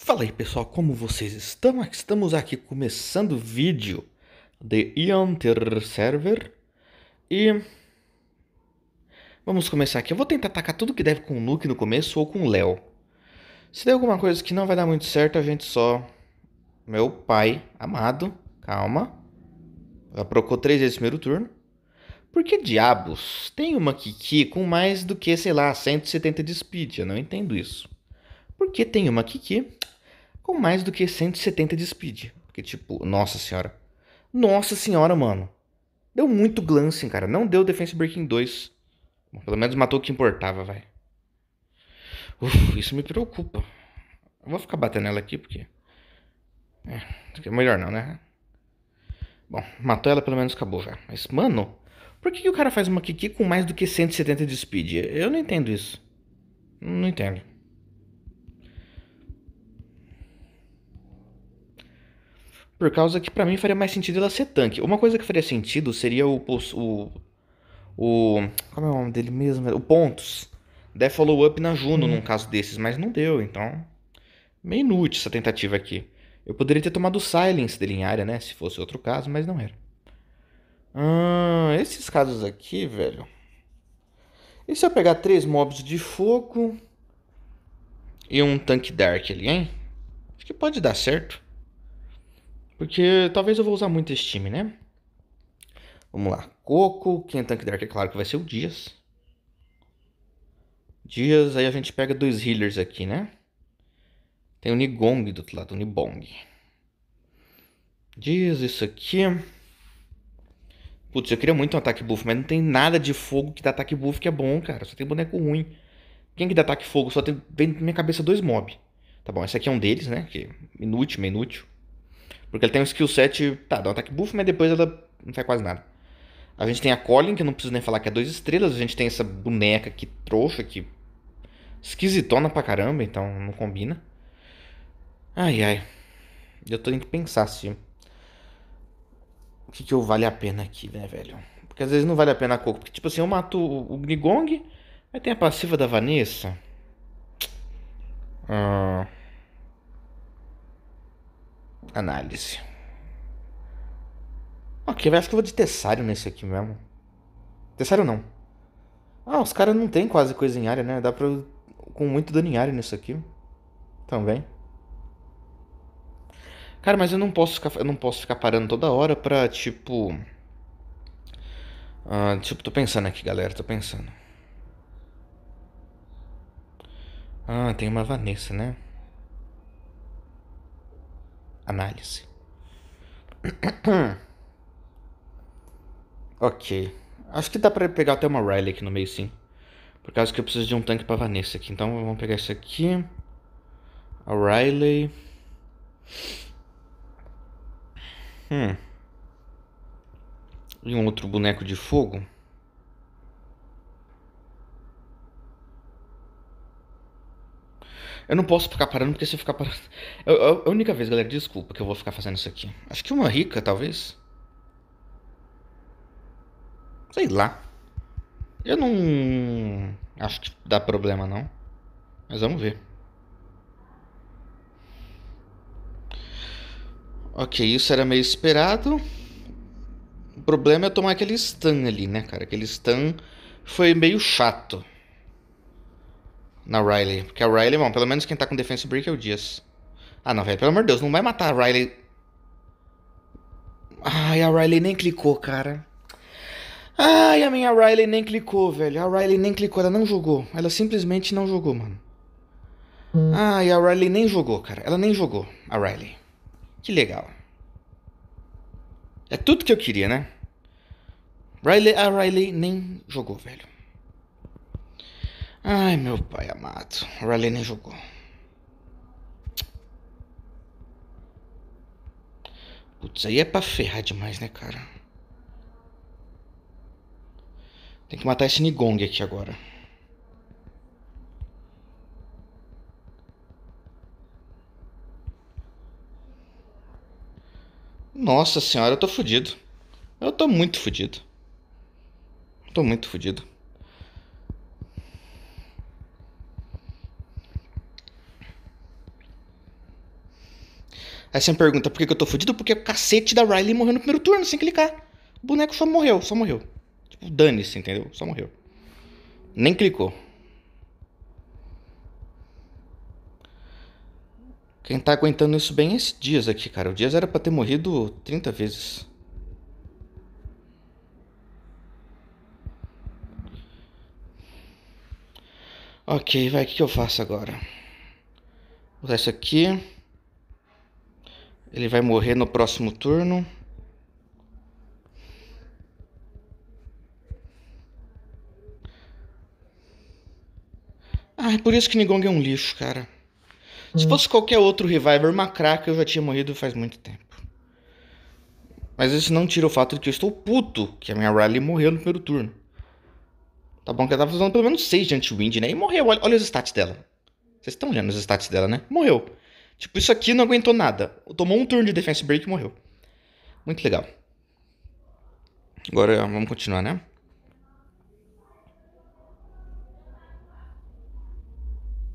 Fala aí pessoal, como vocês estão? Estamos aqui começando o vídeo de Ion Terror Server e vamos começar aqui. Eu vou tentar atacar tudo que deve com o Luke no começo ou com o Léo. Se der alguma coisa que não vai dar muito certo, a gente só... Meu pai, amado, calma. Ela procurou três vezes no primeiro turno. Por que diabos tem uma Kiki com mais do que, sei lá, 170 de speed? Eu não entendo isso. Por que tem uma Kiki com mais do que 170 de speed. Porque, tipo, nossa senhora. Nossa senhora, mano. Deu muito glancing, cara. Não deu Defense Breaking 2. pelo menos matou o que importava, vai. Uf, isso me preocupa. Eu vou ficar batendo ela aqui porque. É, é, melhor não, né? Bom, matou ela, pelo menos acabou, já. Mas, mano, por que, que o cara faz uma Kiki com mais do que 170 de speed? Eu não entendo isso. Não entendo. Por causa que para mim faria mais sentido ela ser tanque. Uma coisa que faria sentido seria o. o, o como é o nome dele mesmo? O Pontos. Der follow-up na Juno hum. num caso desses, mas não deu, então. Meio inútil essa tentativa aqui. Eu poderia ter tomado o Silence dele em área, né? Se fosse outro caso, mas não era. Ah, esses casos aqui, velho. E se eu pegar três mobs de fogo e um tanque dark ali, hein? Acho que pode dar certo. Porque talvez eu vou usar muito esse time, né? Vamos lá. Coco, quem é tanque Dark é claro que vai ser o Dias. Dias, aí a gente pega dois healers aqui, né? Tem o Nigong do outro lado, o Nibong. Dias, isso aqui. Putz, eu queria muito um ataque buff, mas não tem nada de fogo que dá ataque buff que é bom, cara. Só tem boneco ruim. Quem que dá ataque fogo? Só tem, vem na minha cabeça dois mob. Tá bom, esse aqui é um deles, né? Que é inútil, meio inútil. Porque ele tem um skill set, tá, dá um ataque buff, mas depois ela não faz quase nada. A gente tem a Colin, que eu não preciso nem falar que é duas estrelas. A gente tem essa boneca que trouxa, que esquisitona pra caramba, então não combina. Ai, ai. Eu tem que pensar se... O que que eu vale a pena aqui, né, velho? Porque às vezes não vale a pena a Coco. Porque, tipo assim, eu mato o Gnigong, aí tem a passiva da Vanessa. Ahn... Uh... Análise. Ok, acho que eu vou de Tessário nesse aqui mesmo. Tessário não. Ah, os caras não tem quase coisa em área, né? Dá pra. Com muito dano em área nisso aqui. Também. Cara, mas eu não posso ficar, eu não posso ficar parando toda hora pra, tipo. Uh, tipo, tô pensando aqui, galera, tô pensando. Ah, tem uma Vanessa, né? análise. ok. Acho que dá pra pegar até uma Riley aqui no meio, sim. Por causa que eu preciso de um tanque pra Vanessa aqui. Então vamos pegar esse aqui. A Riley. Hum. E um outro boneco de fogo. Eu não posso ficar parando, porque se eu ficar parando. Eu, eu, a única vez, galera, desculpa que eu vou ficar fazendo isso aqui. Acho que uma rica, talvez. Sei lá. Eu não. Acho que dá problema, não. Mas vamos ver. Ok, isso era meio esperado. O problema é tomar aquele stun ali, né, cara? Aquele stun foi meio chato na Riley. Porque a Riley, bom, pelo menos quem tá com defense break é o Dias. Ah, não, velho, pelo amor de Deus, não vai matar a Riley. Ai, a Riley nem clicou, cara. Ai, a minha Riley nem clicou, velho. A Riley nem clicou, ela não jogou. Ela simplesmente não jogou, mano. Ai, a Riley nem jogou, cara. Ela nem jogou, a Riley. Que legal. É tudo que eu queria, né? Riley, a Riley nem jogou, velho. Ai, meu pai amado. O Riley nem jogou. Putz, aí é pra ferrar demais, né, cara? Tem que matar esse Nigong aqui agora. Nossa senhora, eu tô fudido. Eu tô muito fudido. Tô muito fudido. Aí você me pergunta por que, que eu tô fudido? Porque é o cacete da Riley morreu no primeiro turno sem clicar. O boneco só morreu, só morreu. Tipo, dane-se, entendeu? Só morreu. Nem clicou. Quem tá aguentando isso bem é esse Dias aqui, cara. O Dias era pra ter morrido 30 vezes. Ok, vai, o que, que eu faço agora? Vou usar isso aqui. Ele vai morrer no próximo turno. Ah, é por isso que Nigong é um lixo, cara. Se hum. fosse qualquer outro Reviver Macraca, eu já tinha morrido faz muito tempo. Mas isso não tira o fato de que eu estou puto, que a minha Riley morreu no primeiro turno. Tá bom que ela tava usando pelo menos 6 de anti-wind, né? E morreu, olha, olha os stats dela. Vocês estão olhando os stats dela, né? Morreu. Tipo, isso aqui não aguentou nada. Tomou um turno de defense break e morreu. Muito legal. Agora vamos continuar, né?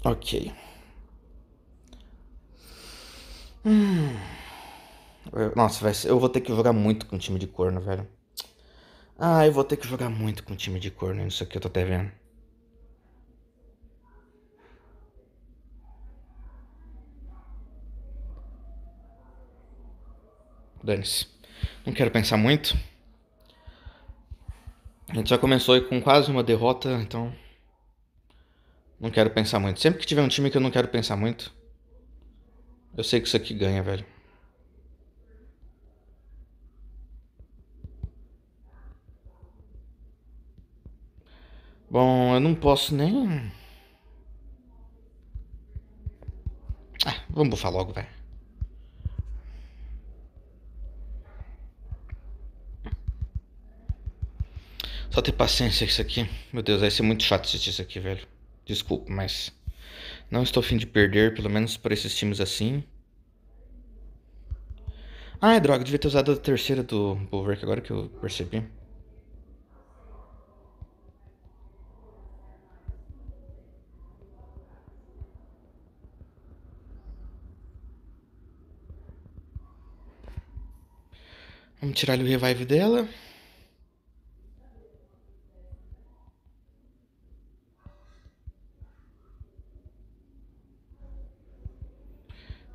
Ok. Hum. Nossa, ser. eu vou ter que jogar muito com time de corno, velho. Ah, eu vou ter que jogar muito com time de corno. Isso aqui eu tô até vendo. dane-se. Não quero pensar muito. A gente já começou com quase uma derrota, então. Não quero pensar muito. Sempre que tiver um time que eu não quero pensar muito, eu sei que isso aqui ganha, velho. Bom, eu não posso nem. Ah, vamos bufar logo, velho. Só ter paciência com isso aqui. Meu Deus, vai ser muito chato assistir isso aqui, velho. Desculpa, mas. Não estou fim de perder, pelo menos por esses times assim. Ah, droga, devia ter usado a terceira do Bulwark agora que eu percebi. Vamos tirar o revive dela.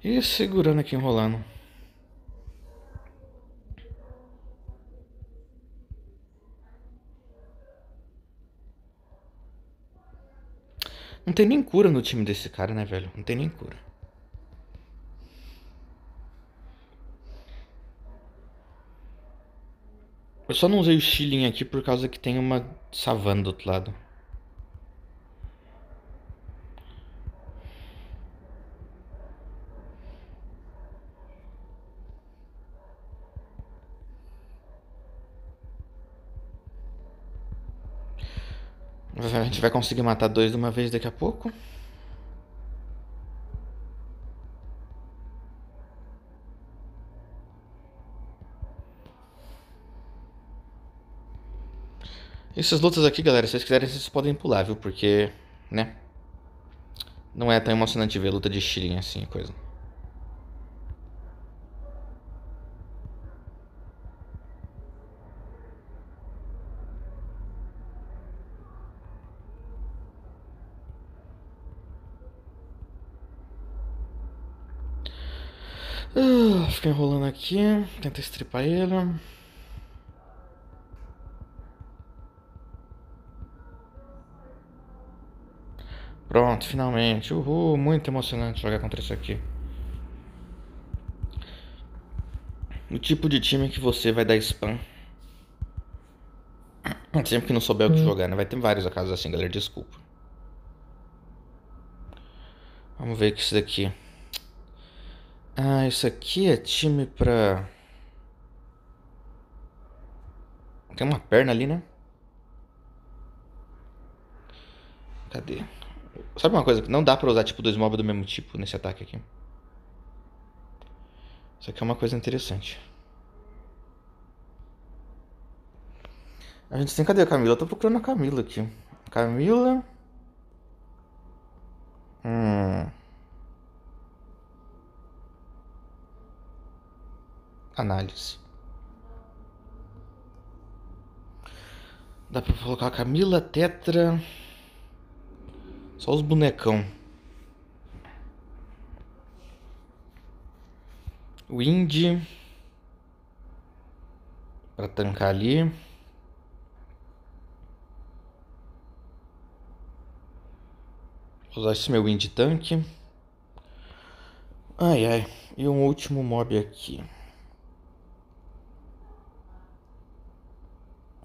E segurando aqui enrolando. Não tem nem cura no time desse cara, né, velho? Não tem nem cura. Eu só não usei o Shilling aqui por causa que tem uma savana do outro lado. A gente vai conseguir matar dois de uma vez daqui a pouco. Essas lutas aqui, galera, se vocês quiserem, vocês podem pular, viu? Porque, né? Não é tão emocionante ver luta de Shilling assim, coisa. Ah, fica enrolando aqui, tenta estripar ele. Pronto, finalmente. Uhul, muito emocionante jogar contra isso aqui. O tipo de time que você vai dar spam. Sempre que não souber o que hum. jogar, né? Vai ter vários casos assim, galera, desculpa. Vamos ver que isso daqui. Ah, isso aqui é time pra. Tem uma perna ali, né? Cadê? Sabe uma coisa? Não dá pra usar tipo dois mobs do mesmo tipo nesse ataque aqui. Isso aqui é uma coisa interessante. A gente tem. Cadê a Camila? Eu tô procurando a Camila aqui. Camila. Hum. análise. Dá pra colocar Camila, Tetra. Só os bonecão. Wind para Pra tancar ali. Vou usar esse meu Wind tanque. Ai ai. E um último mob aqui.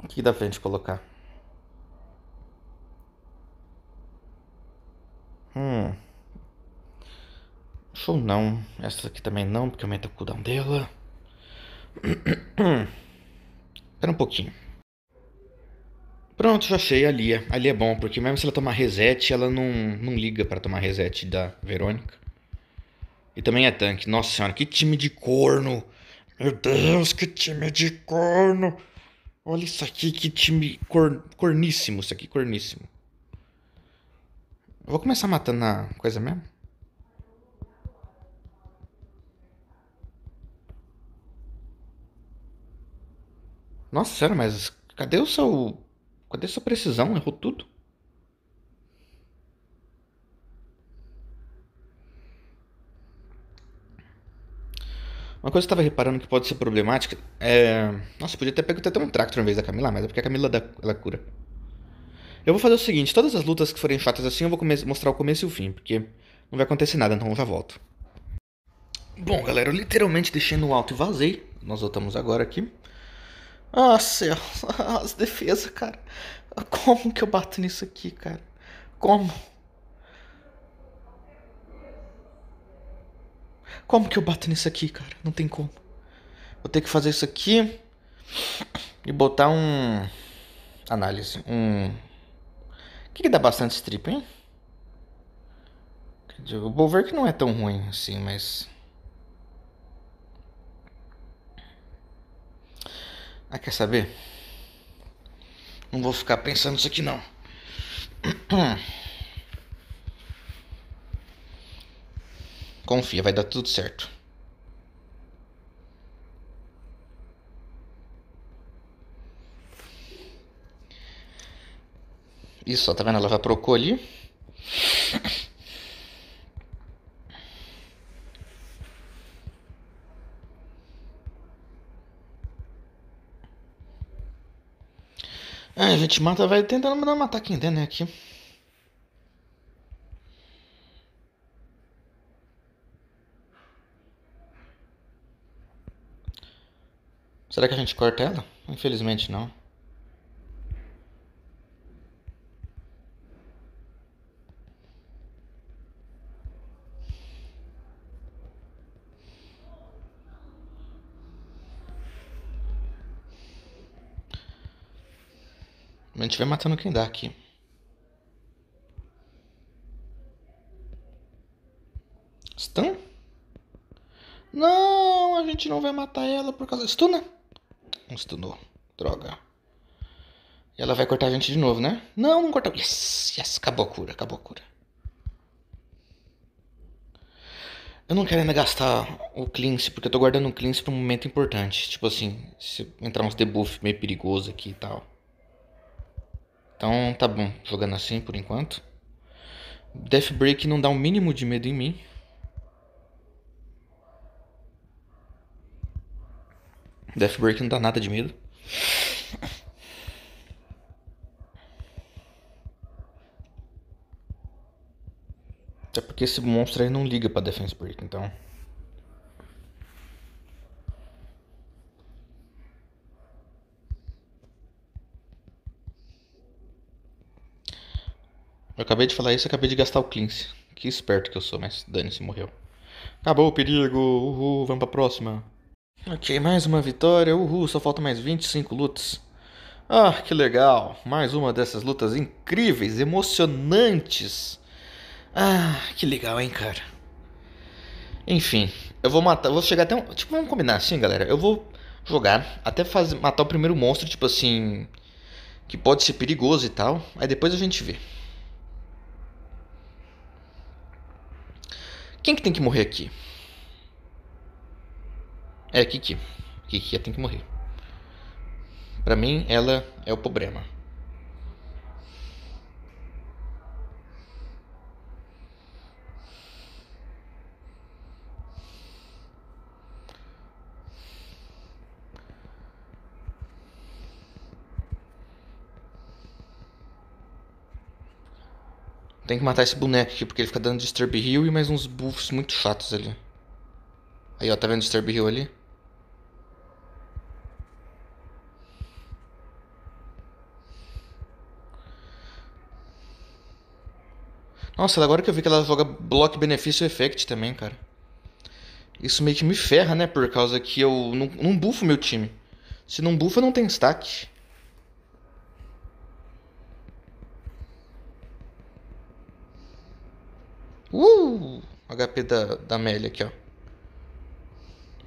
O que dá pra gente colocar? Hum. Show não. Essa aqui também não, porque aumenta o cooldown dela. Espera um pouquinho. Pronto, já achei a Lia. A Lia é bom, porque mesmo se ela tomar reset, ela não, não liga para tomar reset da Verônica. E também é tanque. Nossa senhora, que time de corno! Meu Deus, que time de corno! Olha isso aqui, que time cor, corníssimo, isso aqui, corníssimo. Eu vou começar matando na coisa mesmo. Nossa, sério, mas cadê o seu. Cadê a sua precisão? Errou tudo? Uma coisa que eu tava reparando que pode ser problemática é. Nossa, podia até pegar até um Tractor em vez da Camila, mas é porque a Camila dá... ela cura. Eu vou fazer o seguinte: todas as lutas que forem chatas assim, eu vou mostrar o começo e o fim, porque não vai acontecer nada, então eu já volto. Bom, galera, eu literalmente deixei no alto e vazei. Nós voltamos agora aqui. Ah, céu, as defesas, cara. Como que eu bato nisso aqui, cara? Como? Como que eu bato nisso aqui, cara? Não tem como. Vou ter que fazer isso aqui e botar um. Análise. Um. O que, que dá bastante strip, hein? O Bolver que não é tão ruim assim, mas. Ah, quer saber? Não vou ficar pensando nisso aqui não. Confia, vai dar tudo certo. Isso, ó, tá vendo? Ela vai pro ali. a gente mata, vai tentando matar quem der, né? Aqui. Será que a gente corta ela? Infelizmente não. A gente vai matando quem dá aqui. Stun? Não, a gente não vai matar ela por causa. Stuna? Né? Não stunou. Droga. E ela vai cortar a gente de novo, né? Não, não cortou. Yes, yes. Acabou a cura, acabou a cura. Eu não quero ainda gastar o cleanse, porque eu tô guardando o cleanse pra um momento importante. Tipo assim, se entrar uns debuff meio perigoso aqui e tal. Então tá bom, jogando assim por enquanto. Death Break não dá o um mínimo de medo em mim. Deathbreak Break não dá nada de medo. Até porque esse monstro aí não liga pra Defense Break, então. Eu acabei de falar isso e acabei de gastar o Cleanse. Que esperto que eu sou, mas dane-se, morreu. Acabou o perigo, uhul, vamos pra próxima. Ok, mais uma vitória. Uhul, só falta mais 25 lutas. Ah, que legal! Mais uma dessas lutas incríveis, emocionantes. Ah, que legal, hein, cara. Enfim, eu vou matar, vou chegar até um, tipo, vamos combinar assim, galera. Eu vou jogar até fazer matar o primeiro monstro, tipo assim, que pode ser perigoso e tal. Aí depois a gente vê. Quem que tem que morrer aqui? é Kiki. Kiki tem que morrer. Para mim, ela é o problema. Tem que matar esse boneco aqui, porque ele fica dando Disturb Heal e mais uns buffs muito chatos ali. Aí, ó, tá vendo Disturb Heal ali? Nossa, agora que eu vi que ela joga Block Benefício Effect também, cara. Isso meio que me ferra, né? Por causa que eu não, não bufo meu time. Se não bufa, não tem stack. Uh! HP da, da Amélia aqui, ó.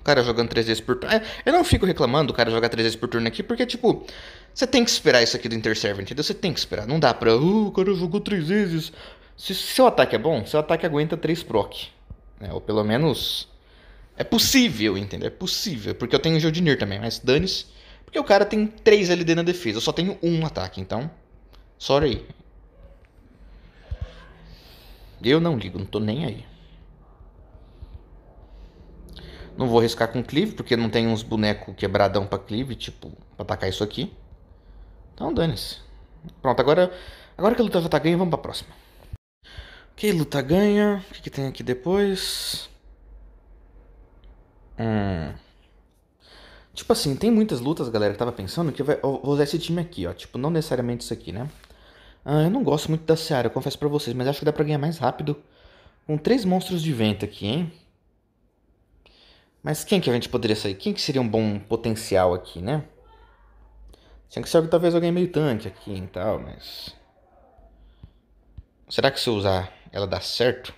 O cara jogando três vezes por turno. É, eu não fico reclamando do cara jogar três vezes por turno aqui, porque, tipo, você tem que esperar isso aqui do Interserver, entendeu? Você tem que esperar. Não dá pra. Uh, o cara jogou três vezes. Se seu ataque é bom, seu ataque aguenta 3 proc. Né? Ou pelo menos. É possível, entendeu? É possível. Porque eu tenho o Jodinir também, mas dane-se. Porque o cara tem 3 LD na defesa. Eu só tenho um ataque, então. Sorry Eu não ligo, não tô nem aí. Não vou riscar com Cleave, porque não tem uns bonecos quebradão pra Cleave, tipo, pra atacar isso aqui. Então dane-se. Pronto, agora, agora que a luta já tá ganha, vamos pra próxima. Ok, luta ganha. O que, que tem aqui depois? Hum. Tipo assim, tem muitas lutas, galera, que tava pensando que vai, eu vou usar esse time aqui, ó. Tipo, não necessariamente isso aqui, né? Ah, eu não gosto muito da Seara, eu confesso pra vocês, mas acho que dá pra ganhar mais rápido com três monstros de vento aqui, hein? Mas quem que a gente poderia sair? Quem que seria um bom potencial aqui, né? Tinha que ser talvez alguém meio tanque aqui e tal, mas... Será que se eu usar ela dá certo?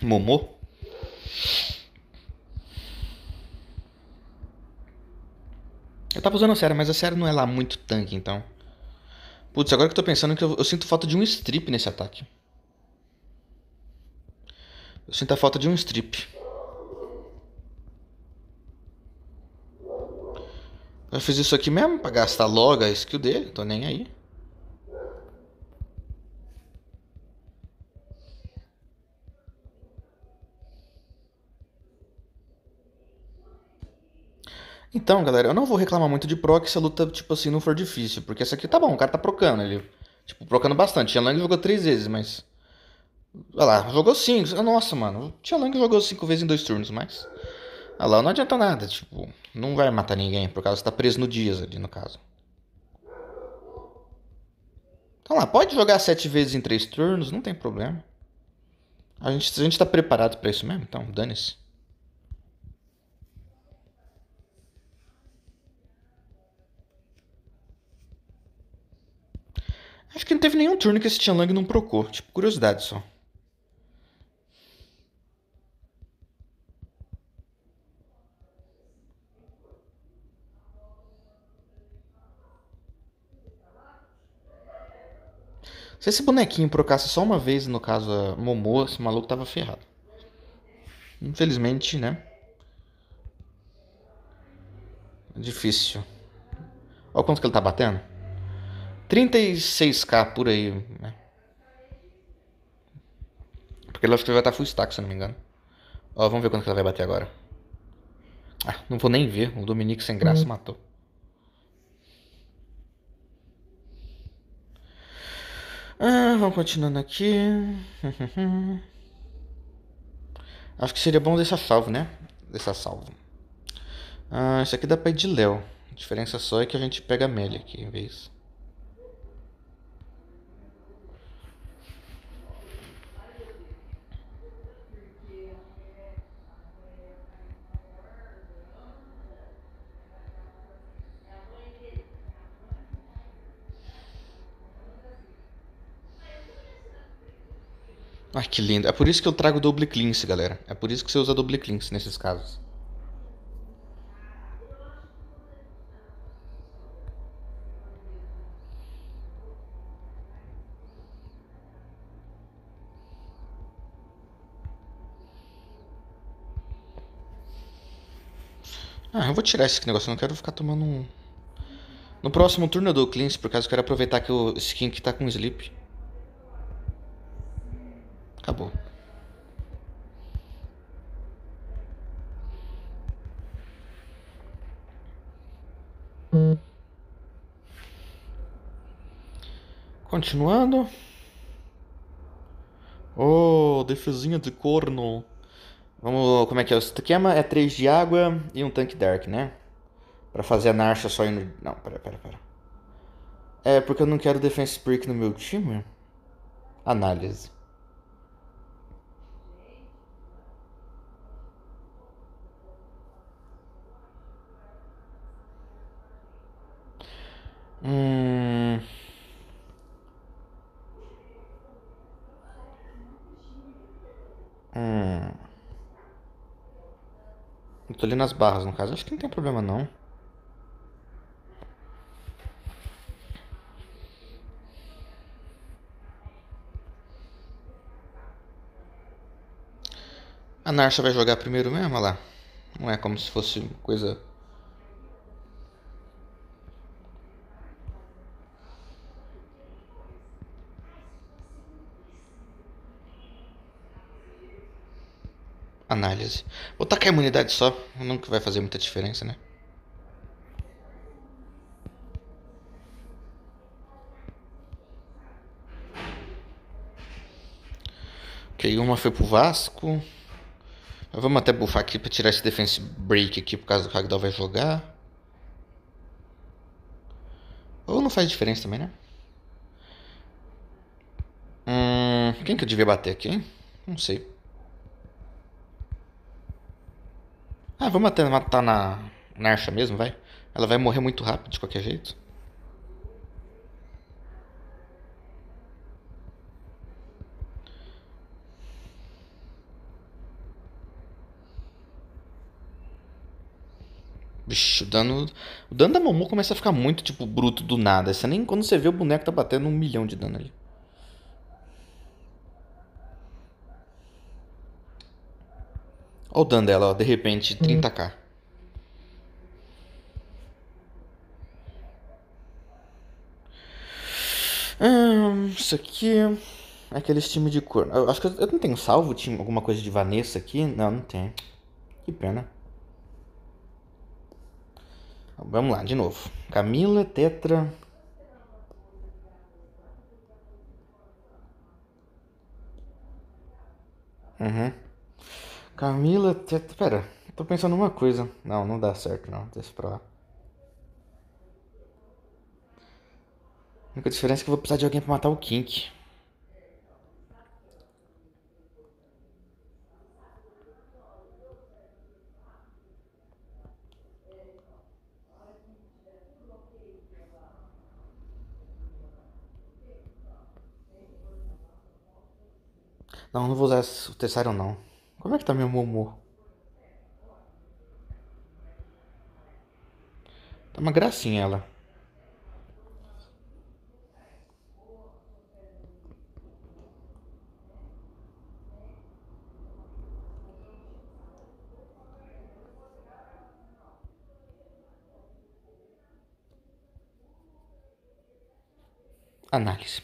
Momô? Eu tava usando a série, mas a série não é lá muito tanque, então. Putz, agora que eu tô pensando que eu, eu, sinto falta de um strip nesse ataque. Eu sinto a falta de um strip. Eu fiz isso aqui mesmo pra gastar logo a skill dele, tô nem aí. Então, galera, eu não vou reclamar muito de proc se a luta, tipo assim, não for difícil. Porque essa aqui tá bom, o cara tá procando, ele... Tipo, procando bastante. Tia Lang jogou três vezes, mas... Olha lá, jogou cinco. Nossa, mano. Tia Lang jogou cinco vezes em dois turnos, mas... Olha lá, não adianta nada, tipo... Não vai matar ninguém, por causa que tá preso no Dias ali, no caso. Então lá, pode jogar sete vezes em três turnos, não tem problema. A gente, a gente tá preparado para isso mesmo, então dane-se. Acho que não teve nenhum turno que esse Tianlang não procou. Tipo, curiosidade só. Se esse bonequinho procasse só uma vez, no caso a Momô, esse maluco tava ferrado. Infelizmente, né? Difícil. Olha quanto que ele tá batendo. 36k por aí. Né? Porque ela vai estar full stack, se não me engano. Ó, vamos ver quanto que ela vai bater agora. Ah, não vou nem ver. O Dominique sem graça hum. matou. Ah, vamos continuando aqui. Acho que seria bom deixar salvo, né? Deixar salvo. Ah, isso aqui dá pra ir de Léo. A diferença só é que a gente pega a Melee aqui em vez. Ai, ah, que lindo. É por isso que eu trago double cleanse, galera. É por isso que você usa double cleanse nesses casos. Ah, eu vou tirar esse negócio, eu não quero ficar tomando um... No próximo turno eu dou cleanse, por causa que eu quero aproveitar que o skin que tá com sleep. Acabou. Continuando. Oh, defesinha de corno. Vamos, como é que é o esquema? É 3 é de água e um tanque dark, né? Pra fazer a narcha só indo... Não, pera, pera, pera. É porque eu não quero defense break no meu time? Análise. Hum... Hum... Eu tô nas as barras, no caso. Acho que não tem problema, não. A Narsa vai jogar primeiro mesmo, olha lá. Não é como se fosse coisa Análise. Vou tacar a imunidade só, nunca vai fazer muita diferença, né? Ok, uma foi pro Vasco. vamos até bufar aqui pra tirar esse defense break aqui, por causa do Ragdoll vai jogar. Ou não faz diferença também, né? Hum, quem que eu devia bater aqui, hein? Não sei. Ah, vamos até matar na Narcha mesmo, vai. Ela vai morrer muito rápido de qualquer jeito. Vixe, o dano. O dano da Momo começa a ficar muito, tipo, bruto do nada. Você nem quando você vê o boneco tá batendo um milhão de dano ali. Olha o dano dela, ó, de repente, 30k. Hum, isso aqui. É Aqueles time de cor. Eu acho que eu, eu não tenho salvo time, alguma coisa de Vanessa aqui. Não, não tem. Que pena. Vamos lá, de novo. Camila, Tetra. Uhum. Camila. Pera, tô pensando uma coisa. Não, não dá certo não. Deixa pra lá. A única diferença é que eu vou precisar de alguém pra matar o Kink. Não, não vou usar o terceiro não. Como é que tá meu humor? Tá uma gracinha ela. Análise.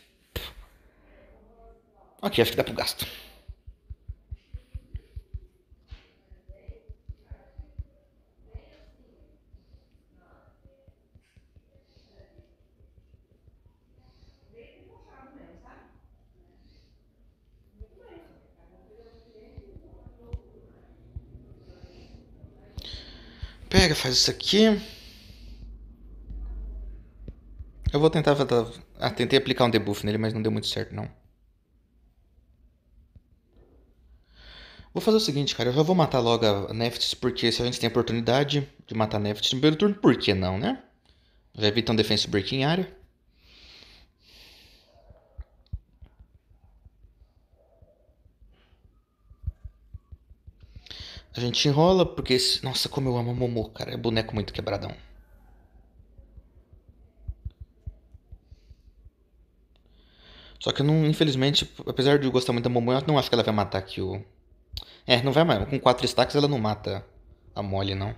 Aqui acho que dá pro gasto. Pega, faz isso aqui. Eu vou tentar... Ah, tentei aplicar um debuff nele, mas não deu muito certo, não. Vou fazer o seguinte, cara. Eu já vou matar logo a Neftis, porque se a gente tem a oportunidade de matar a Neftis no primeiro turno, por que não, né? Já evita um defense breaking em área. A gente enrola porque. Esse... Nossa, como eu amo Momô, cara. É boneco muito quebradão. Só que eu não, infelizmente, apesar de eu gostar muito da Momo, eu não acho que ela vai matar aqui o. É, não vai mais. Com quatro stacks ela não mata a mole, não.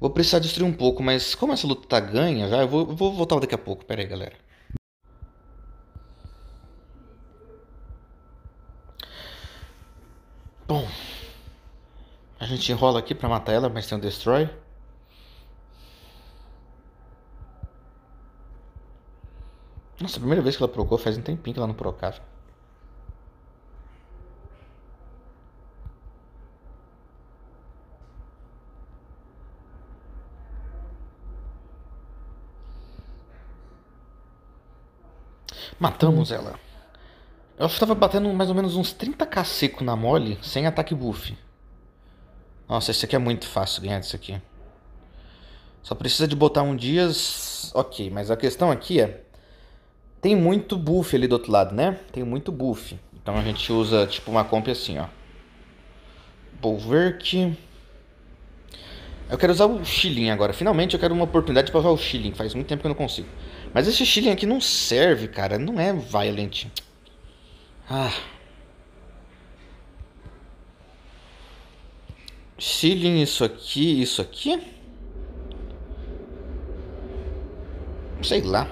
Vou precisar destruir um pouco, mas como essa luta tá ganha, já, eu vou, vou voltar daqui a pouco. Pera aí, galera. Bom gente enrola aqui para matar ela, mas tem um destroy. Nossa, a primeira vez que ela procou faz um tempinho que ela não procava. Matamos hum. ela. Eu estava batendo mais ou menos uns 30 seco na mole sem ataque buff. Nossa, isso aqui é muito fácil ganhar disso aqui. Só precisa de botar um dias. Ok, mas a questão aqui é. Tem muito buff ali do outro lado, né? Tem muito buff. Então a gente usa tipo uma comp assim, ó. Bulwark. Eu quero usar o Shilling agora. Finalmente eu quero uma oportunidade pra usar o Shilling. Faz muito tempo que eu não consigo. Mas esse Shilling aqui não serve, cara. Não é violent. Ah. Shilling isso aqui, isso aqui? Sei lá.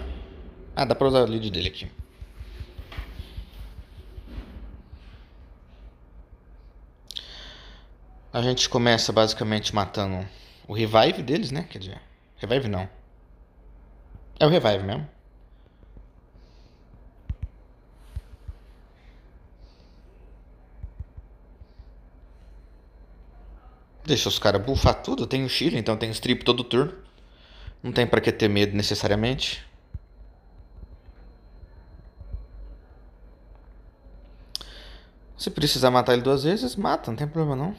Ah, dá pra usar o lead dele aqui. A gente começa basicamente matando o revive deles, né? Quer dizer, revive não. É o revive mesmo. Deixa os caras bufar tudo. Tem o Chile, então tem o strip todo turno. Não tem para que ter medo necessariamente. Se precisar matar ele duas vezes, mata, não tem problema não.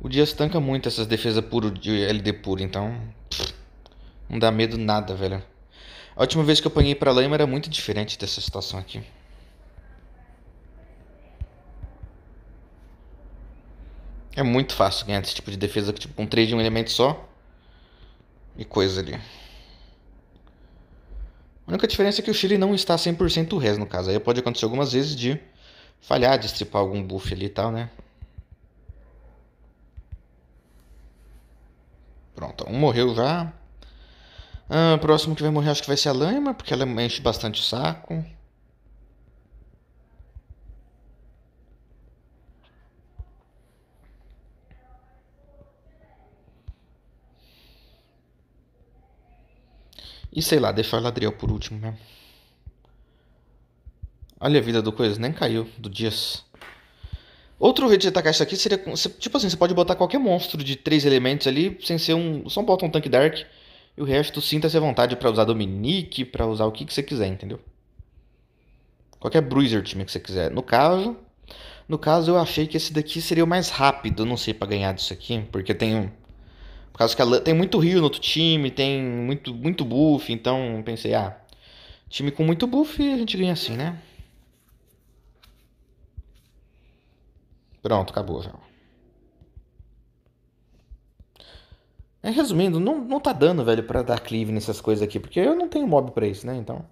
O Dias tanca muito essas defesas puro de LD puro, então. Não dá medo nada, velho. A última vez que eu apanhei pra lama era muito diferente dessa situação aqui. É muito fácil ganhar esse tipo de defesa tipo, um trade de um elemento só. E coisa ali. A única diferença é que o Chile não está 100% res, no caso. Aí pode acontecer algumas vezes de falhar, de stripar algum buff ali e tal, né? Pronto, um morreu já. Ah, próximo que vai morrer acho que vai ser a Lama, porque ela enche bastante o saco. E sei lá, deixar o Ladriel por último mesmo. Olha a vida do coisa, nem caiu, do Dias. Outro jeito de atacar isso aqui seria. Tipo assim, você pode botar qualquer monstro de três elementos ali, sem ser um. Só bota um tanque Dark. E o resto sinta-se à vontade para usar Dominique, para usar o que, que você quiser, entendeu? Qualquer Bruiser time que você quiser. No caso. No caso, eu achei que esse daqui seria o mais rápido, não sei, para ganhar disso aqui. Porque tem por causa que a, tem muito Rio no outro time, tem muito, muito buff, então pensei, ah, time com muito buff a gente ganha assim, né? Pronto, acabou já. É, resumindo, não, não tá dando, velho, pra dar cleave nessas coisas aqui, porque eu não tenho mob pra isso, né? Então.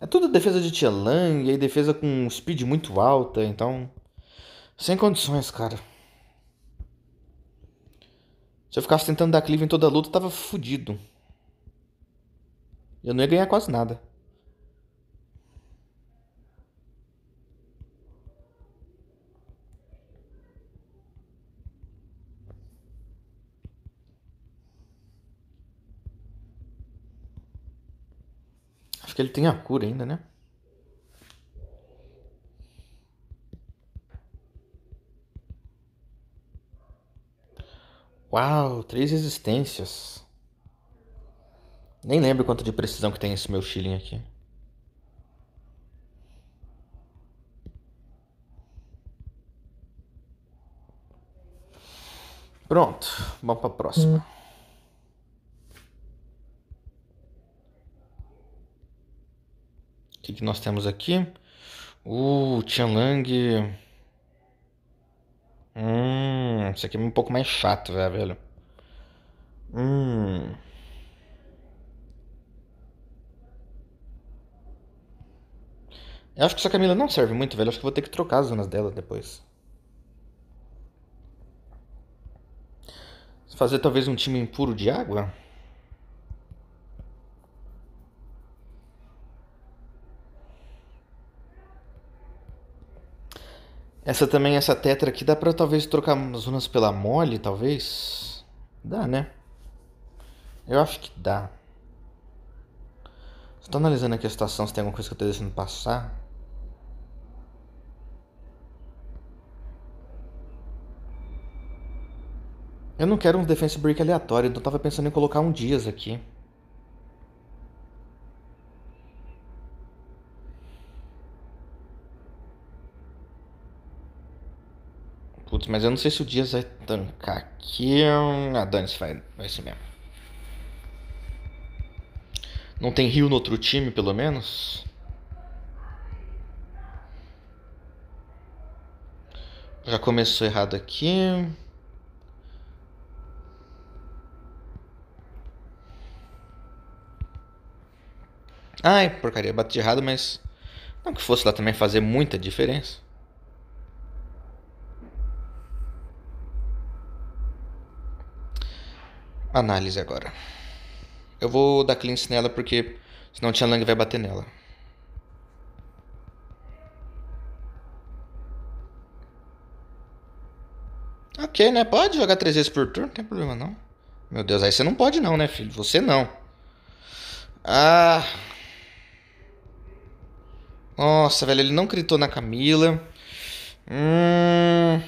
É tudo defesa de Tian Lang, e aí defesa com speed muito alta, então. Sem condições, cara. Se eu ficasse tentando dar cleave em toda a luta, eu tava fudido. Eu não ia ganhar quase nada. Acho que ele tem a cura ainda, né? Uau, três resistências. Nem lembro quanto de precisão que tem esse meu shilling aqui. Pronto, vamos para a próxima. Hum. O que, que nós temos aqui? O uh, Tianlang Hum, isso aqui é um pouco mais chato, velho. Hum. Eu acho que essa Camila não serve muito, velho. Eu acho que vou ter que trocar as zonas dela depois. Fazer talvez um time impuro de água? Essa também, essa tetra aqui, dá pra talvez trocar as runas pela mole, talvez? Dá, né? Eu acho que dá. estou analisando aqui a situação, se tem alguma coisa que eu tô deixando passar. Eu não quero um defense break aleatório, então tava pensando em colocar um dias aqui. Putz, mas eu não sei se o Dias vai tancar aqui. Ah, dane-se, vai, vai ser mesmo. Não tem Rio no outro time, pelo menos? Já começou errado aqui. Ai, porcaria, bati errado, mas não que fosse lá também fazer muita diferença. Análise agora. Eu vou dar cleanse nela porque senão o Lang vai bater nela. Ok, né? Pode jogar três vezes por turno, não tem problema não. Meu Deus, aí você não pode não, né, filho? Você não. Ah... Nossa, velho, ele não gritou na Camila. Hum...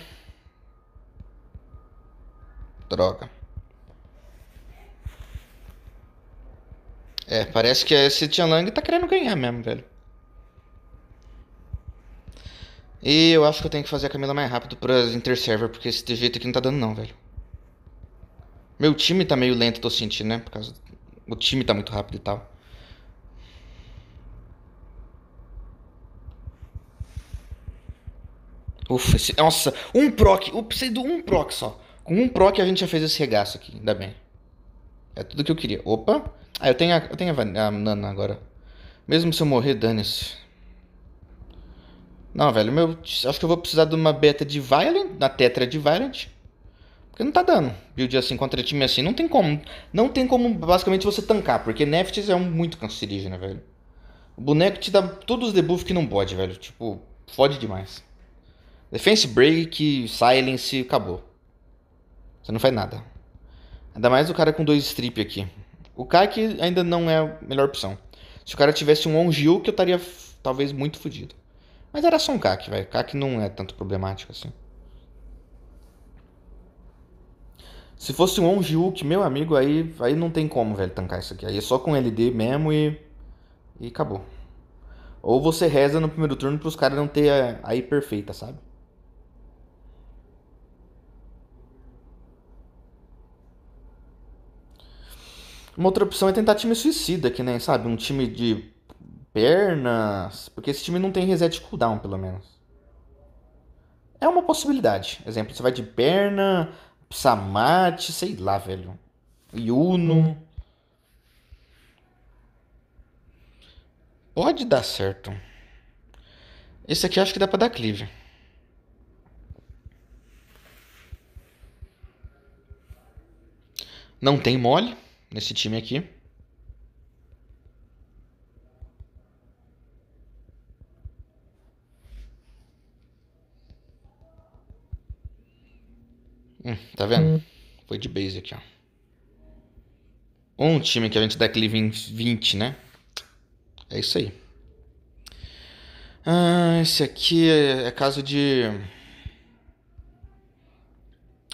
Droga. É, parece que esse Tianlang tá querendo ganhar mesmo, velho. E eu acho que eu tenho que fazer a Camila mais rápido pra Interserver, porque esse jeito aqui não tá dando não, velho. Meu time tá meio lento, tô sentindo, né? Por causa... O time tá muito rápido e tal. Ufa, esse... Nossa, um proc. Eu precisei do um proc só. Com um proc a gente já fez esse regaço aqui, ainda bem. É tudo que eu queria. Opa. Ah, eu tenho a, eu tenho a, a Nana agora. Mesmo se eu morrer, dane-se. Não, velho, meu, acho que eu vou precisar de uma beta de Violent, da Tetra de Violent. Porque não tá dando. Build assim contra time assim, não tem como. Não tem como basicamente você tancar, porque Neftis é um muito cancerígeno, velho. O boneco te dá todos os debuffs que não pode, velho. Tipo, fode demais. Defense Break, Silence, acabou. Você não faz nada. Ainda mais o cara com dois strip aqui. O Kaique ainda não é a melhor opção. Se o cara tivesse um Onjiu, que eu estaria talvez muito fodido. Mas era só um Kaique, velho. Kaique não é tanto problemático assim. Se fosse um que meu amigo, aí, aí não tem como, velho, tancar isso aqui. Aí é só com LD mesmo e. E acabou. Ou você reza no primeiro turno para os caras não ter a, a I perfeita, sabe? Uma outra opção é tentar time suicida, que nem, né? sabe, um time de pernas. Porque esse time não tem reset cooldown, pelo menos. É uma possibilidade. Exemplo, você vai de perna, Psamate, sei lá, velho. Yuno. Hum. Pode dar certo. Esse aqui acho que dá pra dar cleave. Não tem mole nesse time aqui. Hum, tá vendo? Hum. Foi de base aqui, ó. Um time que a gente dá aquele em 20, né? É isso aí. Ah, esse aqui é, é caso de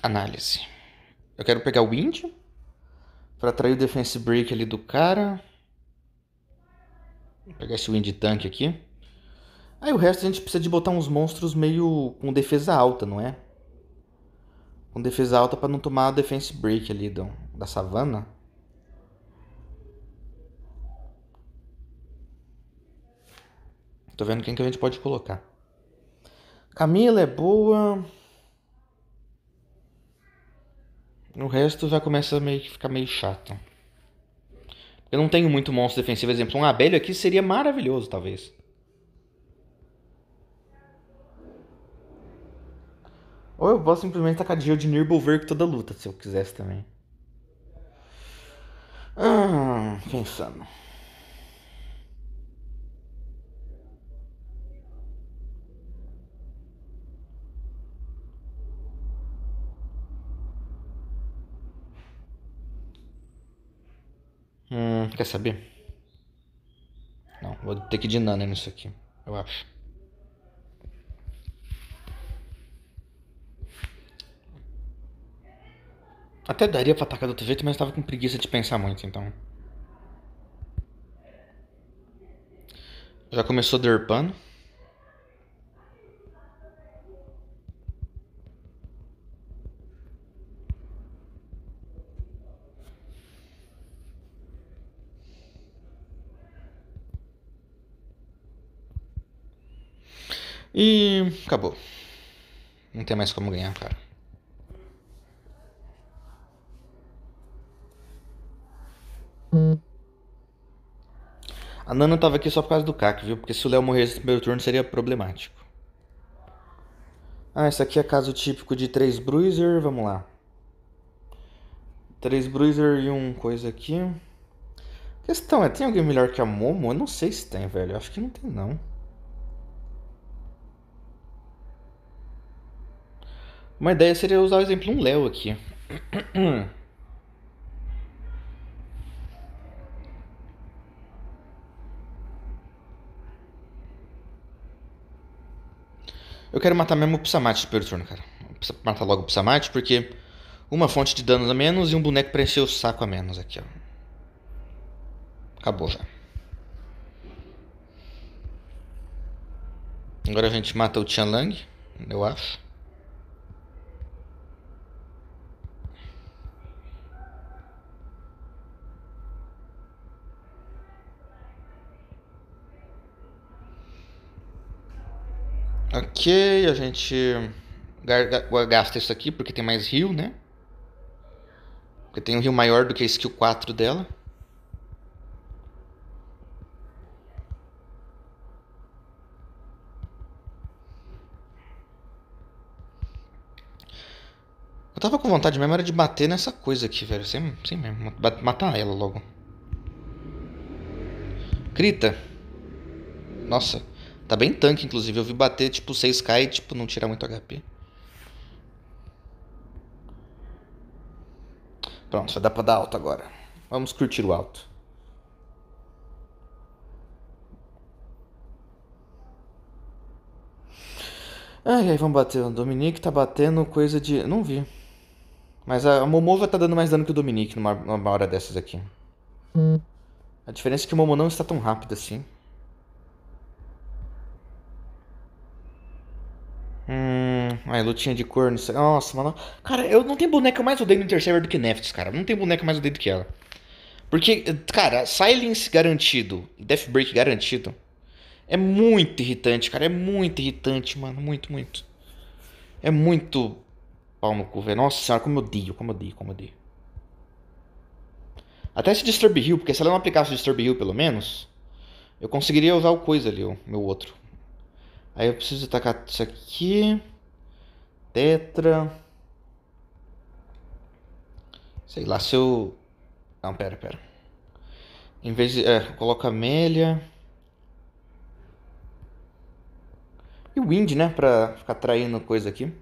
análise. Eu quero pegar o índio. Pra atrair o defense break ali do cara. Vou pegar esse wind tank aqui. Aí o resto a gente precisa de botar uns monstros meio com defesa alta, não é? Com defesa alta para não tomar defense break ali do, da savana. Tô vendo quem que a gente pode colocar. Camila é boa. O resto já começa a meio que ficar meio chato. Eu não tenho muito monstro defensivo, exemplo, um abelho aqui seria maravilhoso, talvez. Ou eu posso simplesmente tacar gelo de Nirbolverk toda luta, se eu quisesse também. Ah, pensando. Quer saber? Não, vou ter que ir de nana nisso aqui, eu acho. Até daria pra atacar do outro jeito, mas eu tava com preguiça de pensar muito, então. Já começou derpando. E acabou. Não tem mais como ganhar, cara. A Nana tava aqui só por causa do CAC, viu? Porque se o Léo morresse no primeiro turno seria problemático. Ah, esse aqui é caso típico de 3 Bruiser, vamos lá. 3 Bruiser e um coisa aqui. A questão é, tem alguém melhor que a Momo? Eu não sei se tem, velho. Eu acho que não tem não. Uma ideia seria usar o exemplo de um Léo aqui. Eu quero matar mesmo o Psamate do primeiro turno, cara. Matar logo o Psamate, porque uma fonte de danos a menos e um boneco pra encher o saco a menos aqui, ó. Acabou já. Agora a gente mata o Tianlang, eu acho. Ok, a gente gasta isso aqui porque tem mais rio, né? Porque tem um rio maior do que a skill 4 dela. Eu tava com vontade mesmo era de bater nessa coisa aqui, velho. Sim, sim mesmo. Matar ela logo. Crita. Nossa. Tá bem tanque, inclusive. Eu vi bater tipo 6k e tipo, não tirar muito HP. Pronto, já dá pra dar alto agora. Vamos curtir o alto. Ai, ai, vamos bater. O Dominique tá batendo coisa de... Não vi. Mas a Momova tá dando mais dano que o Dominique numa, numa hora dessas aqui. A diferença é que o Momo não está tão rápido assim. Hum. Ai, lutinha de cor, não sei. É, nossa, mano. Cara, eu não tem boneca mais odeio no Interserver do que Nefts, cara. Não tem boneca mais odeio do que ela. Porque, cara, Silence garantido, e Break garantido. É muito irritante, cara. É muito irritante, mano. Muito, muito. É muito pau no cu, velho. Nossa senhora, como eu odeio, como eu odeio, como eu odeio. Até se Disturb Hill, porque se ela não aplicasse o Disturb Hill, pelo menos, eu conseguiria usar o coisa ali, o meu outro. Aí eu preciso atacar isso aqui. Tetra. Sei lá se eu. Não, pera, pera. Em vez de. É, coloca Amélia. E Wind, né? Pra ficar traindo coisa aqui.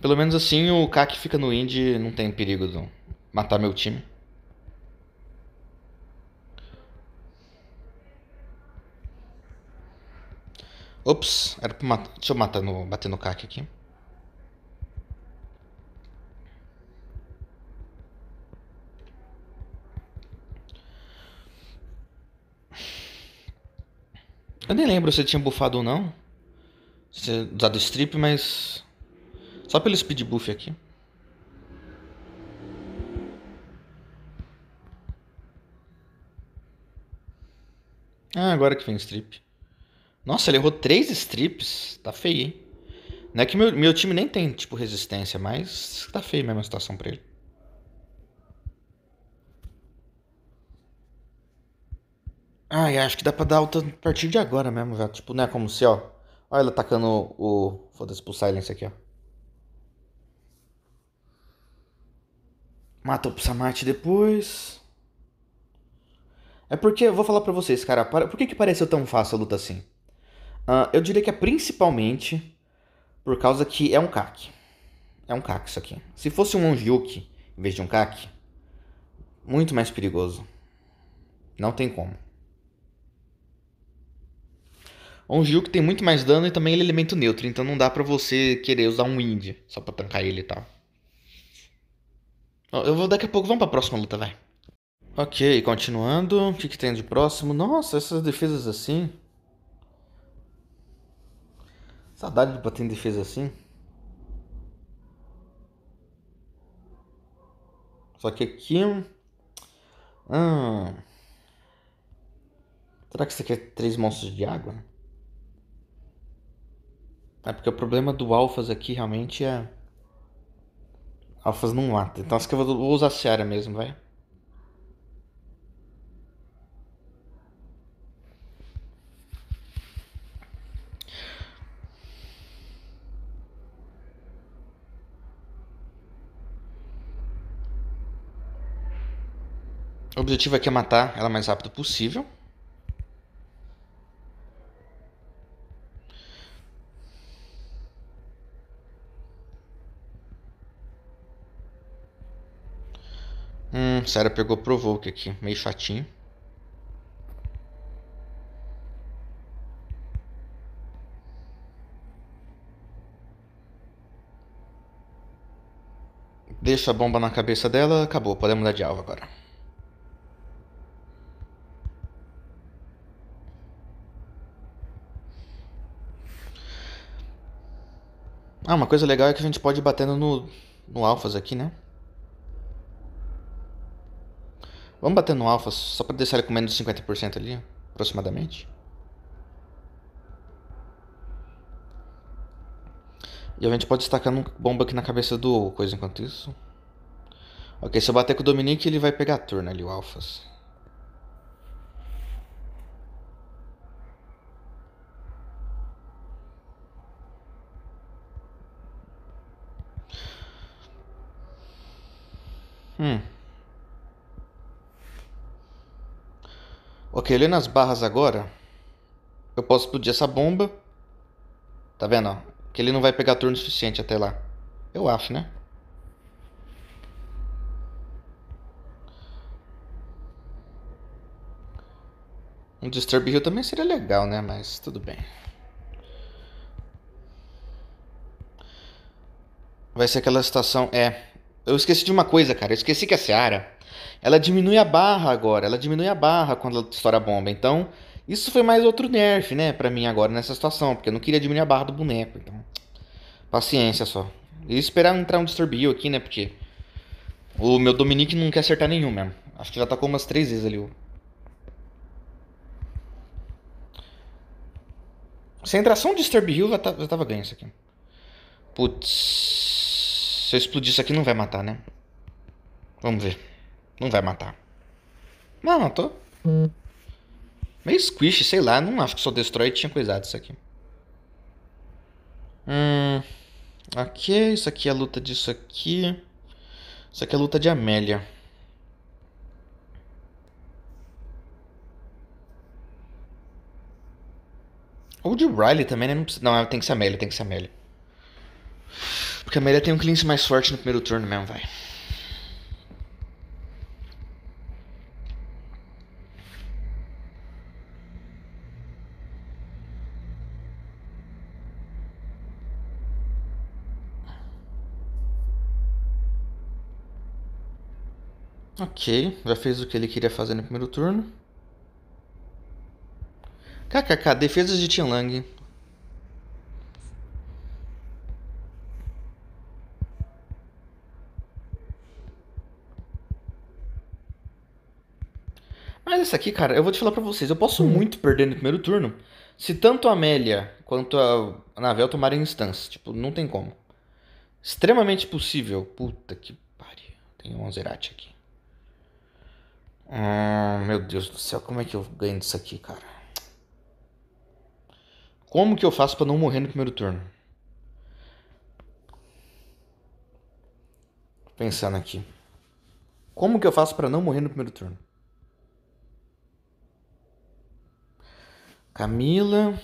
Pelo menos assim o Kak fica no Wind não tem perigo de matar meu time. Ops, era pra matar. Deixa eu matar no, bater no cac aqui. Eu nem lembro se tinha bufado ou não. Se tinha usado strip, mas. Só pelo speed buff aqui. Ah, agora que vem strip. Nossa, ele errou três strips. Tá feio, hein? Não é que meu, meu time nem tem, tipo, resistência, mas tá feio mesmo a situação pra ele. Ai, acho que dá pra dar alta a partir de agora mesmo, já. Tipo, não é como se, ó. Olha ele atacando o. Foda-se pro Silence aqui, ó. Mata o Psamate depois. É porque, eu vou falar pra vocês, cara. Por que que pareceu tão fácil a luta assim? Ah, eu diria que é principalmente por causa que é um CAC. É um CAC isso aqui. Se fosse um Onjuki em vez de um CAC, muito mais perigoso. Não tem como. Onjuki tem muito mais dano e também ele é elemento neutro, então não dá pra você querer usar um Wind só pra tancar ele e tal. Eu vou daqui a pouco, vamos pra próxima luta, vai. Ok, continuando. O que, que tem de próximo? Nossa, essas defesas assim. Saudade do batendo defesa assim. Só que aqui. Hum, será que você quer é três monstros de água? É porque o problema do Alphas aqui realmente é. Alphas não mata. Então acho que eu vou usar a Seara mesmo, vai. O objetivo aqui é matar ela o mais rápido possível. Hum, sério, pegou Provoke aqui, meio chatinho. Deixa a bomba na cabeça dela, acabou, podemos mudar de alvo agora. Ah, uma coisa legal é que a gente pode ir batendo no, no alfas aqui, né? Vamos bater no alfas só para deixar ele com menos de 50% ali, aproximadamente. E a gente pode destacar uma bomba aqui na cabeça do coisa enquanto isso. Ok, se eu bater com o Dominique, ele vai pegar a turno ali, o Alphas. Hum. Ok, olhando as barras agora, eu posso explodir essa bomba. Tá vendo? Que ele não vai pegar turno suficiente até lá. Eu acho, né? Um Disturb Hill também seria legal, né? Mas tudo bem. Vai ser aquela estação... É, eu esqueci de uma coisa, cara. Eu esqueci que a é Seara, ela diminui a barra agora. Ela diminui a barra quando ela estoura a bomba. Então, isso foi mais outro nerf, né, pra mim agora nessa situação. Porque eu não queria diminuir a barra do boneco. Então, paciência só. E esperar entrar um disturbio aqui, né, porque o meu Dominique não quer acertar nenhum mesmo. Acho que já tacou umas três vezes ali o, Sem só um Disturb Hill, já tava, já tava ganho isso aqui. Putz. Se eu explodir isso aqui, não vai matar, né? Vamos ver. Não vai matar. Não, matou. Meio squish, sei lá. Não acho que só destrói tinha coisado isso aqui. Hum, ok, isso aqui é a luta disso aqui. Isso aqui é a luta de Amélia. Ou de Riley também, né? Não, precisa... não, tem que ser Amélia, tem que ser Amélia. Porque a Maria tem um cleanse mais forte no primeiro turno mesmo, vai. Ok, já fez o que ele queria fazer no primeiro turno. KKK, defesas de Tianlang. Mas essa aqui, cara, eu vou te falar pra vocês. Eu posso hum. muito perder no primeiro turno se tanto a Amélia quanto a Anavel tomarem instância. Tipo, não tem como. Extremamente possível. Puta que pariu. Tem um Zerati aqui. Hum, meu Deus do céu, como é que eu ganho disso aqui, cara? Como que eu faço para não morrer no primeiro turno? Pensando aqui. Como que eu faço para não morrer no primeiro turno? Camila.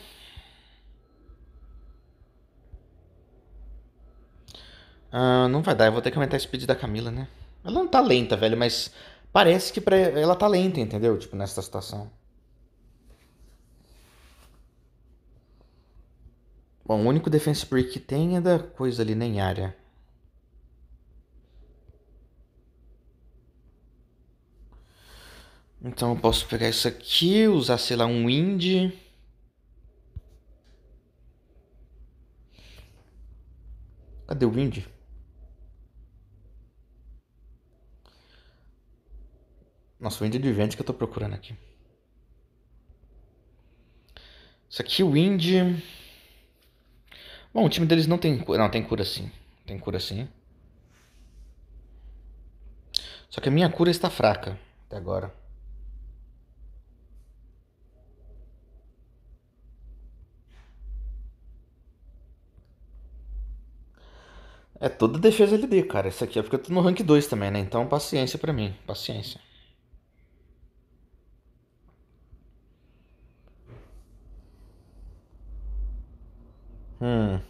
Ah, não vai dar, eu vou ter que aumentar a speed da Camila, né? Ela não tá lenta, velho, mas parece que pra ela tá lenta, entendeu? Tipo, nessa situação. Bom, o único defense break que tem é da coisa ali nem área. Então eu posso pegar isso aqui, usar, sei lá, um wind. Cadê o Wind? Nossa, o Wind Advent é que eu tô procurando aqui. Isso aqui, o Wind... Bom, o time deles não tem cura. Não, tem cura sim. Tem cura sim. Só que a minha cura está fraca até agora. É toda defesa LD, cara. Isso aqui é porque eu tô no rank 2 também, né? Então paciência pra mim. Paciência. Hum.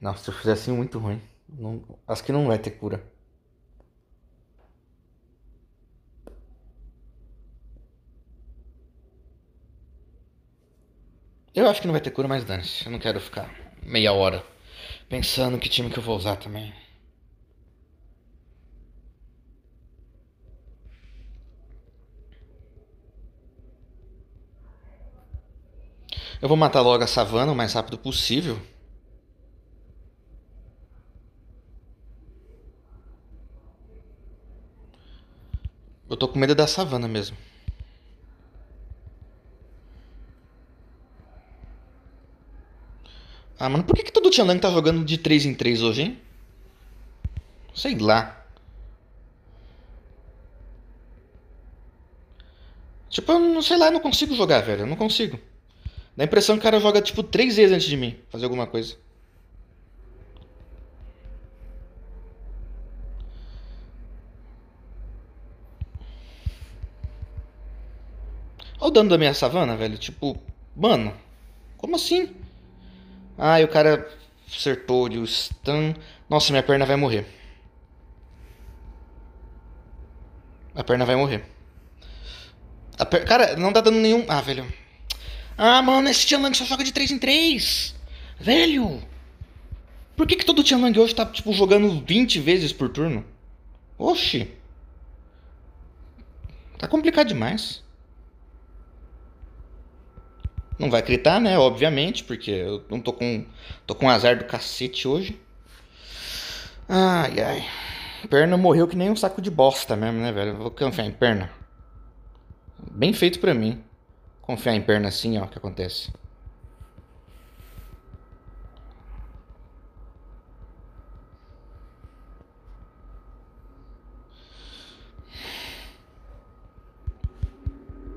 Nossa, se eu fizer assim, muito ruim. Não, acho que não vai ter cura. Eu acho que não vai ter cura, mas dane-se. Eu não quero ficar meia hora pensando que time que eu vou usar também. Eu vou matar logo a savana o mais rápido possível. Eu tô com medo da savana mesmo. Ah, mano, por que, que todo Tianang tá jogando de 3 em 3 hoje, hein? Sei lá. Tipo, eu não sei lá, eu não consigo jogar, velho. Eu não consigo. Dá a impressão que o cara joga, tipo, três vezes antes de mim fazer alguma coisa. Olha o dano da minha savana, velho. Tipo, mano, como assim? Ai, o cara acertou o stun. Nossa, minha perna vai morrer. A perna vai morrer. Per... Cara, não tá dando nenhum. Ah, velho. Ah, mano, esse Tianlang só joga de 3 em 3. Velho. Por que, que todo Tianlang hoje tá, tipo, jogando 20 vezes por turno? Oxi. Tá complicado demais. Não vai gritar, né? Obviamente, porque eu não tô com. tô com azar do cacete hoje. Ai ai. Perna morreu que nem um saco de bosta mesmo, né, velho? Vou confiar em perna. Bem feito pra mim. Confiar em perna assim, ó, que acontece.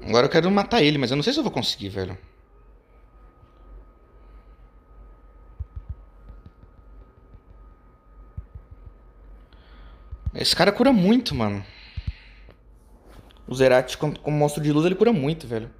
Agora eu quero matar ele, mas eu não sei se eu vou conseguir, velho. Esse cara cura muito, mano. O Zerati, como, como monstro de luz, ele cura muito, velho.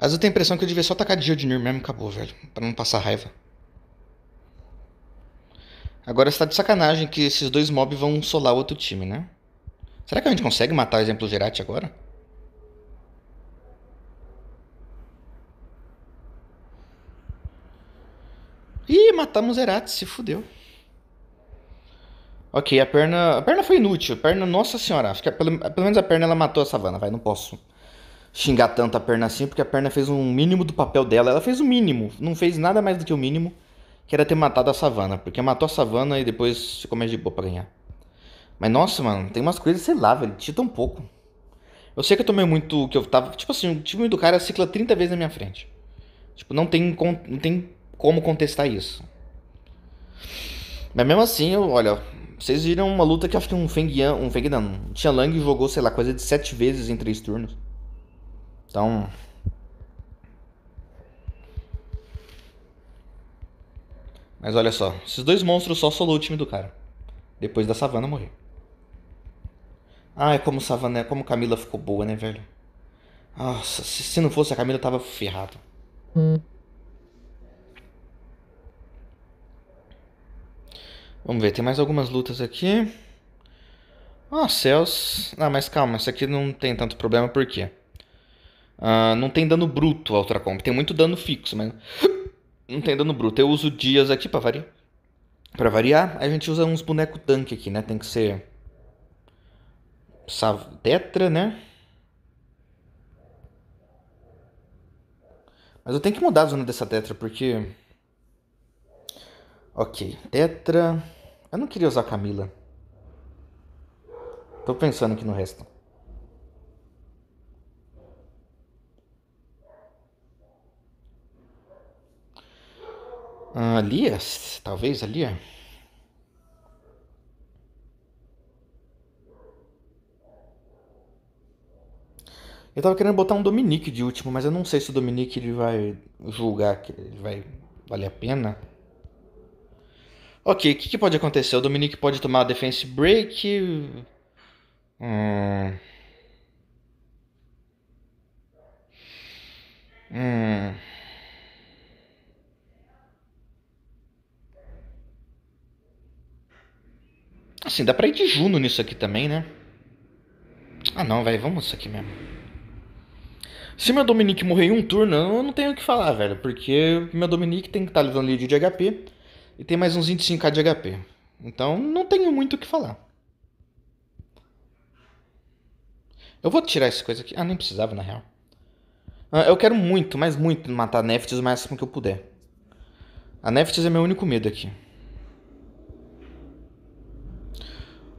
Às vezes eu tenho a impressão que eu devia só tacar de Jodinir mesmo e acabou, velho. Pra não passar raiva. Agora está de sacanagem que esses dois mobs vão solar o outro time, né? Será que a gente consegue matar o exemplo Gerati agora? Ih, matamos Gerati, se fudeu. Ok, a perna. A perna foi inútil. A perna, nossa senhora. Acho que é pelo, é pelo menos a perna ela matou a savana, vai, não posso xingar tanto a perna assim, porque a perna fez um mínimo do papel dela. Ela fez o mínimo, não fez nada mais do que o mínimo, que era ter matado a savana, porque matou a savana e depois ficou mais de boa pra ganhar. Mas nossa, mano, tem umas coisas, sei lá, velho, tinha tão pouco. Eu sei que eu tomei muito, que eu tava, tipo assim, o time do cara cicla 30 vezes na minha frente. Tipo, não tem, não tem como contestar isso. Mas mesmo assim, eu, olha, vocês viram uma luta que acho que um Feng Yan, um Feng Nan, um Tian Lang jogou, sei lá, coisa de 7 vezes em 3 turnos. Então, Mas olha só, esses dois monstros só solou o time do cara. Depois da savana morrer. Ai, como Savané, como Camila ficou boa, né, velho? Nossa, se, se não fosse a Camila, eu tava ferrado. Hum. Vamos ver, tem mais algumas lutas aqui. Ah, Céus. Ah, mas calma, isso aqui não tem tanto problema, por quê? Ah, não tem dano bruto a Ultracomp. Tem muito dano fixo, mas não tem dano bruto. Eu uso dias aqui pra variar. Pra variar, a gente usa uns boneco tanque aqui, né? Tem que ser tetra, né? Mas eu tenho que mudar a zona dessa tetra, porque... Ok, tetra... Eu não queria usar Camila. Tô pensando aqui no resto. Ah, Elias? Talvez Elias? Eu tava querendo botar um Dominique de último, mas eu não sei se o Dominique ele vai julgar que ele vai valer a pena. Ok, o que, que, pode acontecer? O Dominique pode tomar defense break. Hum. Hum. Assim, dá pra ir de Juno nisso aqui também, né? Ah não, velho, vamos isso aqui mesmo. Se meu Dominique morrer em um turno, eu não tenho o que falar, velho. Porque meu Dominique tem que estar tá levando lead de HP. E tem mais uns 25k de HP. Então não tenho muito o que falar. Eu vou tirar essa coisa aqui. Ah, nem precisava, na real. Ah, eu quero muito, mas muito matar Neftis o máximo que eu puder. A Neftis é meu único medo aqui.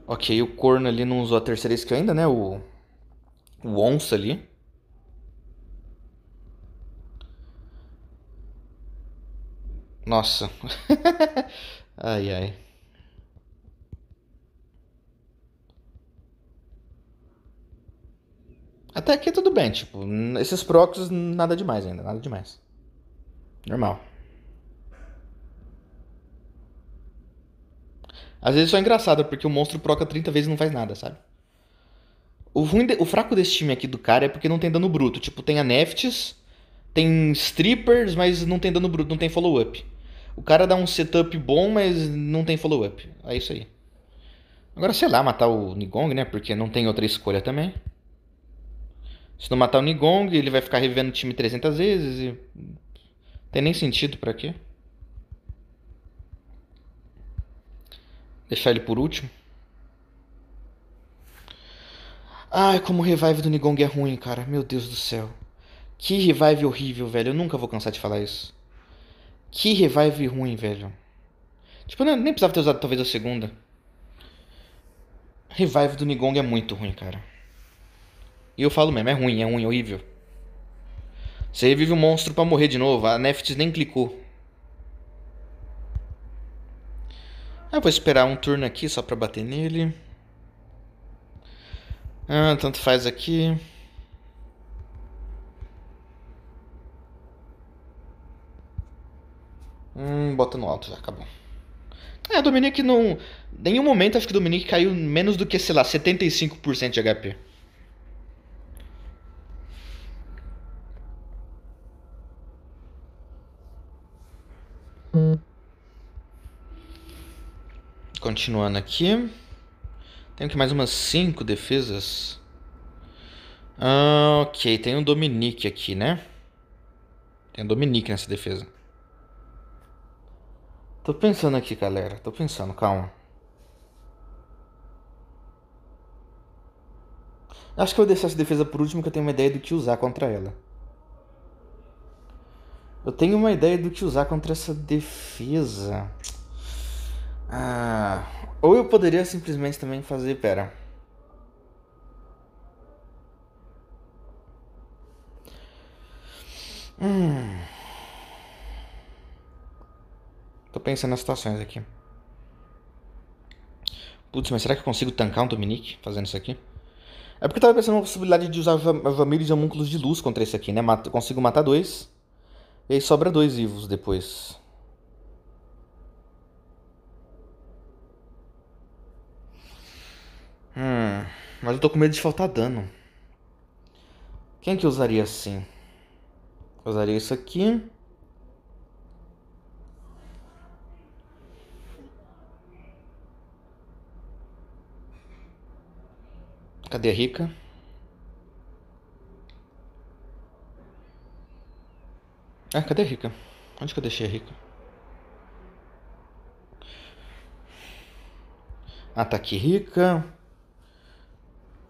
Ok, o corno ali não usou a terceira skill ainda, né? O, o onça ali. Nossa. ai ai. Até aqui tudo bem, tipo, esses procs nada demais ainda, nada demais. Normal. Às vezes só é engraçado, porque o monstro proca 30 vezes e não faz nada, sabe? O, ruim de... o fraco desse time aqui do cara é porque não tem dano bruto. Tipo, tem a tem Strippers, mas não tem dano bruto, não tem follow-up. O cara dá um setup bom, mas não tem follow-up. É isso aí. Agora, sei lá, matar o Nigong, né? Porque não tem outra escolha também. Se não matar o Nigong, ele vai ficar revivendo o time 300 vezes e... Tem nem sentido para quê? Deixar ele por último. Ai, como o revive do Nigong é ruim, cara. Meu Deus do céu. Que revive horrível, velho. Eu nunca vou cansar de falar isso. Que revive ruim, velho. Tipo, né, nem precisava ter usado talvez a segunda. Revive do Nigong é muito ruim, cara. E eu falo mesmo, é ruim, é ruim, é horrível. Você revive o um monstro para morrer de novo. A Neftis nem clicou. Ah, eu vou esperar um turno aqui só pra bater nele. Ah, tanto faz aqui. Hum, bota no alto, já acabou. É, o Dominic não. Nenhum momento acho que o Dominic caiu menos do que, sei lá, 75% de HP. Continuando aqui. Tenho que mais umas 5 defesas. Ah, ok, tem um Dominique aqui, né? Tem um Dominique nessa defesa. Tô pensando aqui, galera. Tô pensando, calma. Acho que eu vou deixar essa defesa por último, que eu tenho uma ideia do que usar contra ela. Eu tenho uma ideia do que usar contra essa defesa. Ah, ou eu poderia simplesmente também fazer. Pera. Hum. Tô pensando nas situações aqui. Putz, mas será que eu consigo tancar um Dominique fazendo isso aqui? É porque eu tava pensando na possibilidade de usar Vamílios e Homúnculos de Luz contra esse aqui, né? Mato, consigo matar dois. E aí sobra dois vivos depois. Hum, mas eu tô com medo de faltar dano. Quem que eu usaria assim? usaria isso aqui. Cadê a rica? Ah, cadê a rica? Onde que eu deixei a rica? Ah, tá aqui rica.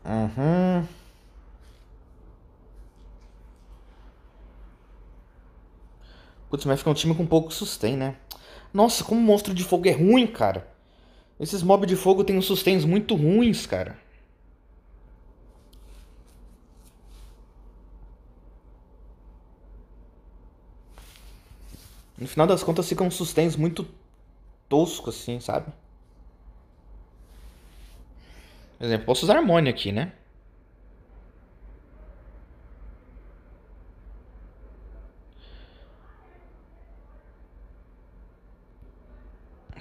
Uhum. Putz, mas fica um time com pouco sustain, né? Nossa, como o monstro de fogo é ruim, cara. Esses mobs de fogo têm uns sustains muito ruins, cara. No final das contas fica um sustens muito tosco, assim, sabe? Por exemplo, posso usar harmônia aqui, né?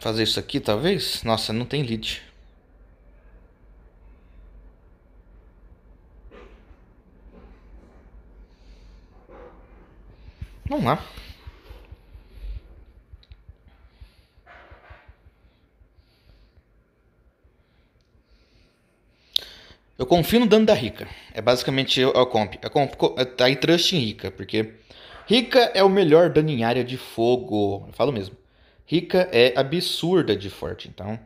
Fazer isso aqui, talvez? Nossa, não tem lead. Não lá. Eu confio no dano da Rica. É basicamente a comp. A comp tá em trust em Rica, porque Rica é o melhor dano em área de fogo. Eu falo mesmo. Rica é absurda de forte, então.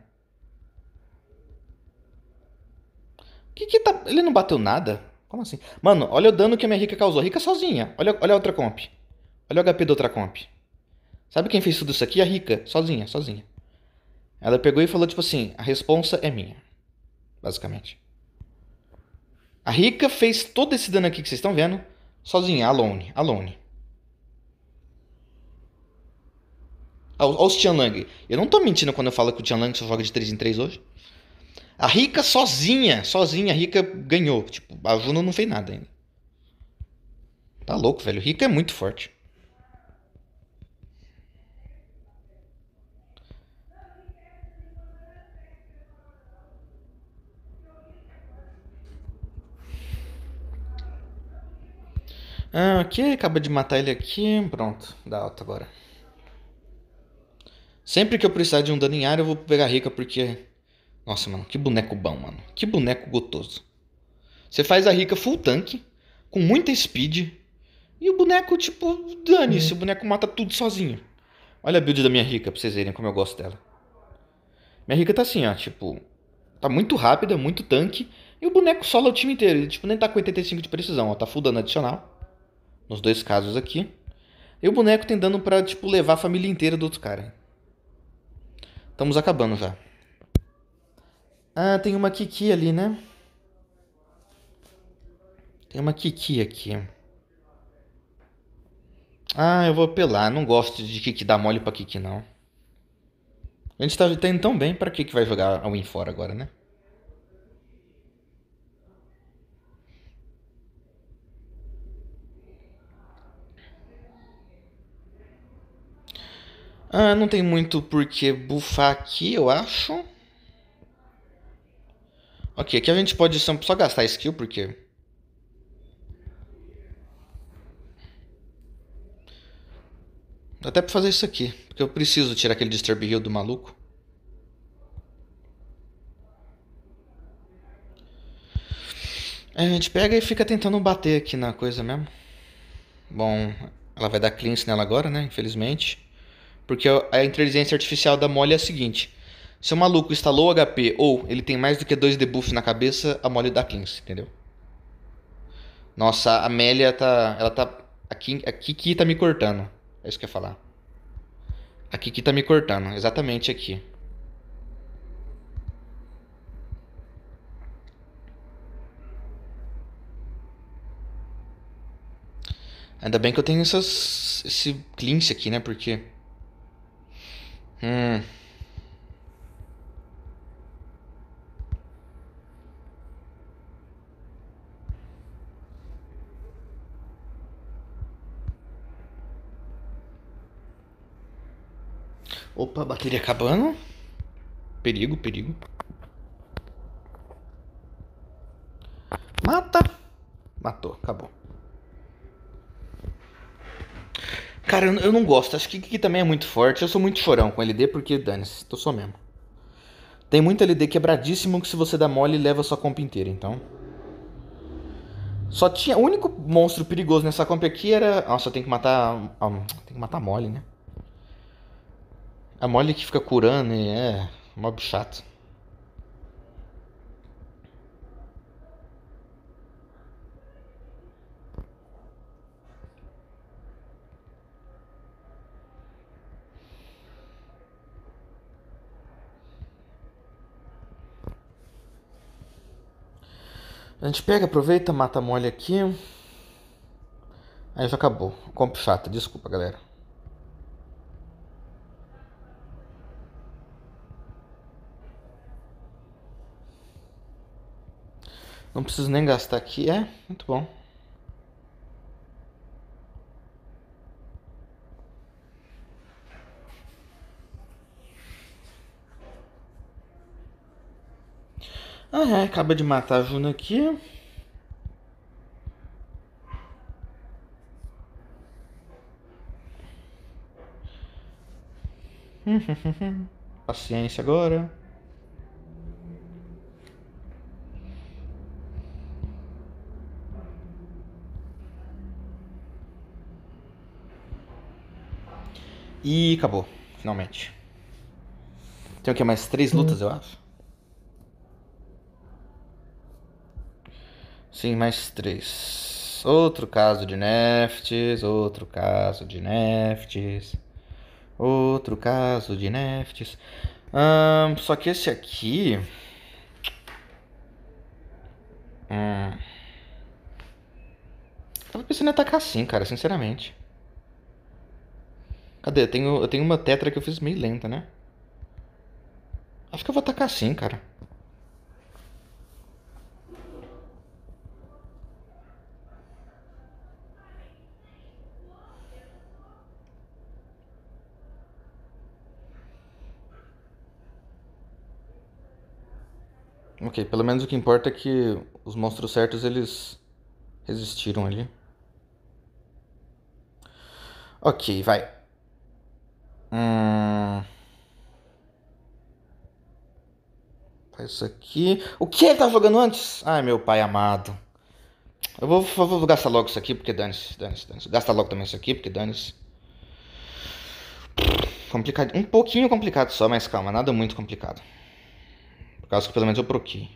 Que que tá... Ele não bateu nada? Como assim? Mano, olha o dano que a minha Rica causou. Rica sozinha. Olha, olha a outra comp. Olha o HP da outra comp. Sabe quem fez tudo isso aqui? A Rica. Sozinha, sozinha. Ela pegou e falou tipo assim: a responsa é minha. Basicamente. A Rika fez todo esse dano aqui que vocês estão vendo sozinha, alone, alone. Olha os Tianlang. Eu não tô mentindo quando eu falo que o Tianlang só joga de 3 em 3 hoje. A Rika sozinha, sozinha, a Rika ganhou. Tipo, a Juno não fez nada ainda. Tá louco, velho. Rika é muito forte. Ah, ok, acaba de matar ele aqui. Pronto, dá alta agora. Sempre que eu precisar de um dano em área, eu vou pegar rica, porque... Nossa, mano, que boneco bom, mano. Que boneco gotoso. Você faz a rica full tank, com muita speed, e o boneco, tipo, dane-se. Hum. O boneco mata tudo sozinho. Olha a build da minha rica, pra vocês verem como eu gosto dela. Minha rica tá assim, ó, tipo... Tá muito rápida, muito tanque, e o boneco sola o time inteiro. Ele, tipo, nem tá com 85 de precisão, ó. Tá full dano adicional nos dois casos aqui. E o boneco tem dano pra, tipo, levar a família inteira do outro cara. Estamos acabando já. Ah, tem uma Kiki ali, né? Tem uma Kiki aqui. Ah, eu vou apelar. Não gosto de Kiki dar mole pra Kiki, não. A gente tá, tá indo tão bem, pra que que vai jogar a Win fora agora, né? Ah, não tem muito por que bufar aqui, eu acho. Ok, aqui a gente pode só gastar skill, porque... Dá até pra fazer isso aqui, porque eu preciso tirar aquele Disturb Heal do maluco. Aí é, a gente pega e fica tentando bater aqui na coisa mesmo. Bom, ela vai dar cleanse nela agora, né? Infelizmente. Porque a inteligência artificial da mole é a seguinte: se o maluco instalou HP ou ele tem mais do que dois debuffs na cabeça, a mole dá 15, entendeu? Nossa, a Amélia tá. Ela tá. aqui, Kiki, a Kiki tá me cortando. É isso que eu ia falar. A Kiki tá me cortando, exatamente aqui. Ainda bem que eu tenho essas, esse cleanse aqui, né? Porque Hum. Opa, bateria acabando. Perigo, perigo. Mata. Matou, acabou. Cara, eu, não gosto. Acho que aqui também é muito forte. Eu sou muito chorão com LD porque, dane-se, tô só mesmo. Tem muito LD quebradíssimo que se você dá mole leva a sua comp inteira, então. Só tinha. O único monstro perigoso nessa comp aqui era. Nossa, tem que matar. Ah, tem que matar a mole, né? A mole que fica curando e é. Mob chato. A gente pega, aproveita, mata mole aqui. Aí já acabou. Compre chata, desculpa, galera. Não preciso nem gastar aqui. É, muito bom. acaba de matar a Juna aqui. Paciência agora. E acabou, finalmente. Tem o que? Mais três hum. lutas, eu acho? Sim, mais três. Outro caso de Neftes, outro caso de Neftes, outro caso de Neftes. Hum, só que esse aqui. Hum. Tava pensando em atacar assim, cara, sinceramente. Cadê? Eu tenho, eu tenho uma tetra que eu fiz meio lenta, né? Acho que eu vou atacar assim, cara. ok. Pelo menos o que importa é que os monstros certos eles resistiram ali. Ok, vai. Hum... Faz isso aqui. O que ele tava jogando antes? Ai, meu pai amado. Eu vou, vou gastar logo isso aqui, porque dane-se, dane-se, dane-se. Gasta logo também isso aqui, porque dane-se. Complicado. Um pouquinho complicado só, mas calma, nada muito complicado caso que pelo menos eu proquei.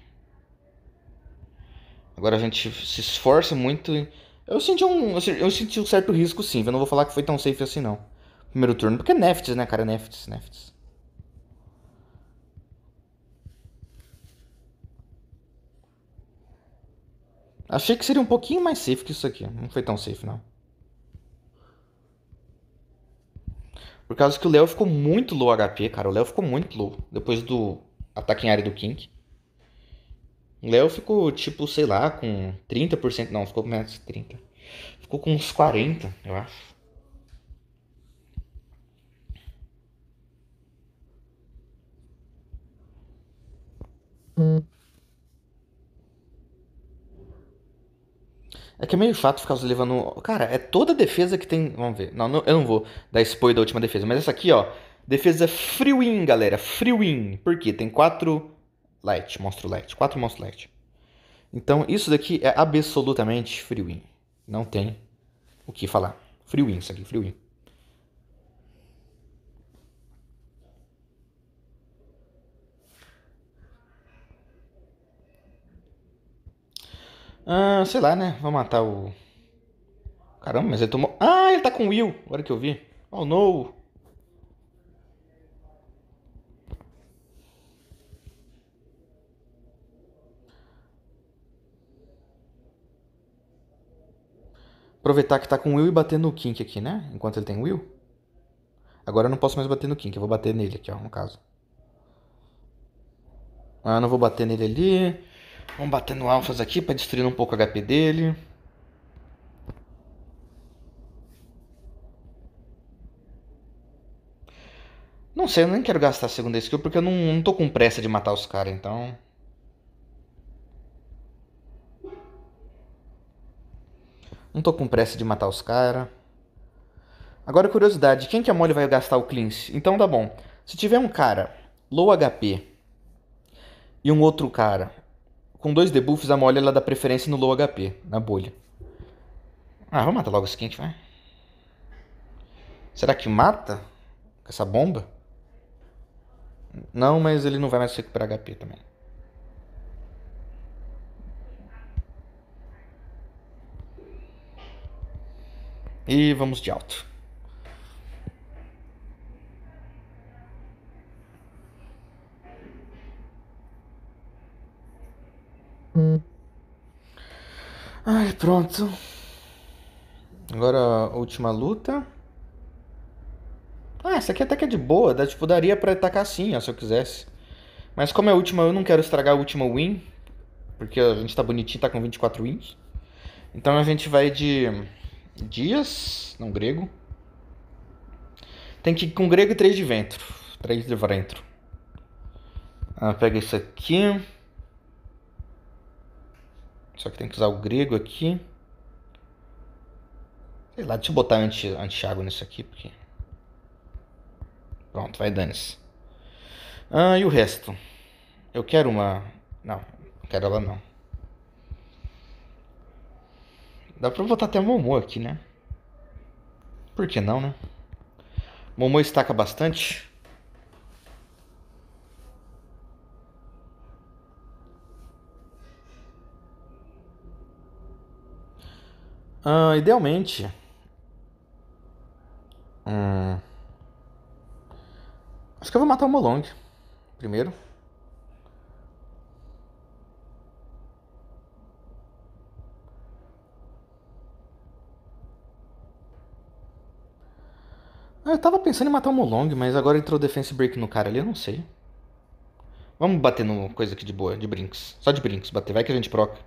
Agora a gente se esforça muito. Eu senti um, eu senti um certo risco sim, eu não vou falar que foi tão safe assim não. Primeiro turno, porque é Nefts, né, cara? É Nefts, Nefts. Achei que seria um pouquinho mais safe que isso aqui. Não foi tão safe, não. Por causa que o Léo ficou muito low HP, cara. O Léo ficou muito low. Depois do ataque em área do King. O Léo ficou, tipo, sei lá, com 30%. Não, ficou com menos 30%. Ficou com uns 40%, eu acho. É que é meio chato ficar levando. Cara, é toda defesa que tem. Vamos ver. Não, não eu não vou dar spoiler da última defesa. Mas essa aqui, ó. Defesa win, galera. win. Por quê? Tem quatro light, monstro light. Quatro monstro light. Então, isso daqui é absolutamente win. Não tem o que falar. win isso aqui, win. Ah, sei lá, né? Vou matar o... Caramba, mas ele tomou... Ah, ele tá com Will. Agora que eu vi. Oh, no. Aproveitar que tá com o Will e bater no Kink aqui, né? Enquanto ele tem Will. Agora eu não posso mais bater no Kink, eu vou bater nele aqui, ó, no caso. Ah, não vou bater nele ali. Vamos bater no Alphas aqui para destruir um pouco o HP dele. Não sei, eu nem quero gastar a segunda skill porque eu não, não tô com pressa de matar os caras, então... Não tô com pressa de matar os caras. Agora, curiosidade: quem que a é Molly vai gastar o Cleanse? Então tá bom. Se tiver um cara low HP e um outro cara com dois debuffs, a Molly ela dá preferência no low HP, na bolha. Ah, vamos matar logo esse quente, vai. Será que mata? Com essa bomba? Não, mas ele não vai mais recuperar HP também. E vamos de alto. Ai, pronto. Agora a última luta. Ah, essa aqui até que é de boa, dá, tipo, daria pra atacar assim, ó, se eu quisesse. Mas como é a última, eu não quero estragar a última win. Porque a gente tá bonitinho, tá com 24 wins. Então a gente vai de dias, não grego. Tem que ir com grego e três de ventro. Três de ventro. Ah, pega isso aqui. Só que tem que usar o grego aqui. Sei lá, deixa eu botar anti, anti-água nisso aqui, porque... Pronto, vai dane-se. Ah, e o resto? Eu quero uma... Não, não quero ela não. Dá pra botar até Momô aqui, né? Por que não, né? Momô estaca bastante. Ah, idealmente. Hum, acho que eu vou matar o Molong primeiro. Ah, eu tava pensando em matar o Molong, mas agora entrou defense break no cara ali, eu não sei. Vamos bater no coisa aqui de boa, de brinks. Só de brinks bater, vai que a gente proca.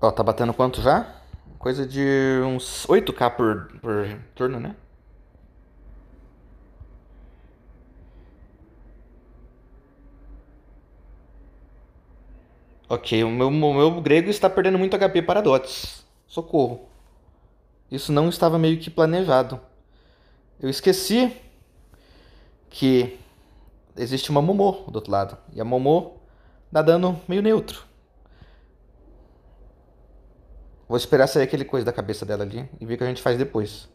Ó, tá batendo quanto já? coisa de uns 8K por, por turno, né? Ok, o meu, o meu grego está perdendo muito HP para dots. Socorro. Isso não estava meio que planejado. Eu esqueci que existe uma Momô do outro lado. E a Momô dá dano meio neutro. Vou esperar sair aquele coisa da cabeça dela ali e ver o que a gente faz depois.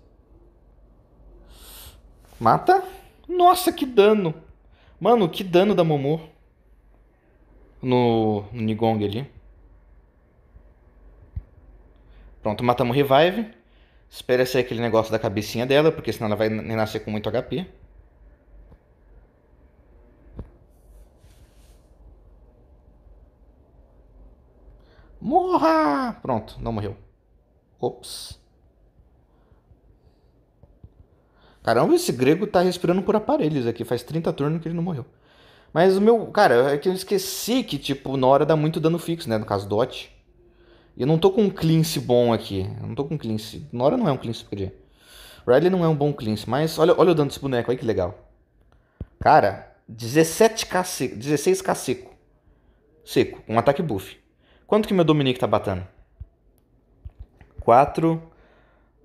Mata? Nossa, que dano! Mano, que dano da Momo. No, no Nigong ali. Pronto, matamos o Revive. Espera sair aquele negócio da cabecinha dela, porque senão ela vai renascer com muito HP. Morra! Pronto, não morreu. Ops. Caramba, esse grego tá respirando por aparelhos aqui. Faz 30 turnos que ele não morreu. Mas o meu. Cara, é que eu esqueci que, tipo, Nora dá muito dano fixo, né? No caso, Dot. E eu não tô com um cleanse bom aqui. Eu não tô com um cleanse. Nora não é um cleanse, porque. Riley não é um bom cleanse, mas olha, olha o dano desse boneco, olha que legal. Cara, 17k seco, 16k seco. Seco, um ataque buff. Quanto que meu Dominique tá batendo? 4. Uh,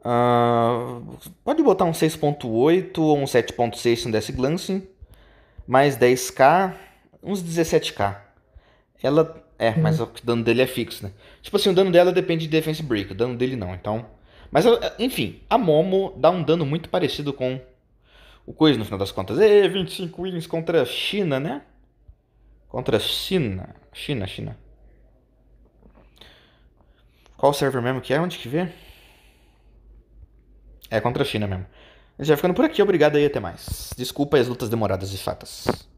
ah, pode botar um 6.8 ou um 7.6 se não desse glancing. Mais 10k, uns 17k. Ela. É, mas uhum. o dano dele é fixo, né? Tipo assim, o dano dela depende de defense break, o dano dele não, então. Mas, é, enfim, a Momo dá um dano muito parecido com o Coisa no final das contas. E 25 wins contra a China, né? Contra a China. China, China. Qual server mesmo que é? Onde que vê? É contra a China mesmo. Já ficando por aqui, obrigado aí, até mais. Desculpa as lutas demoradas e fatas.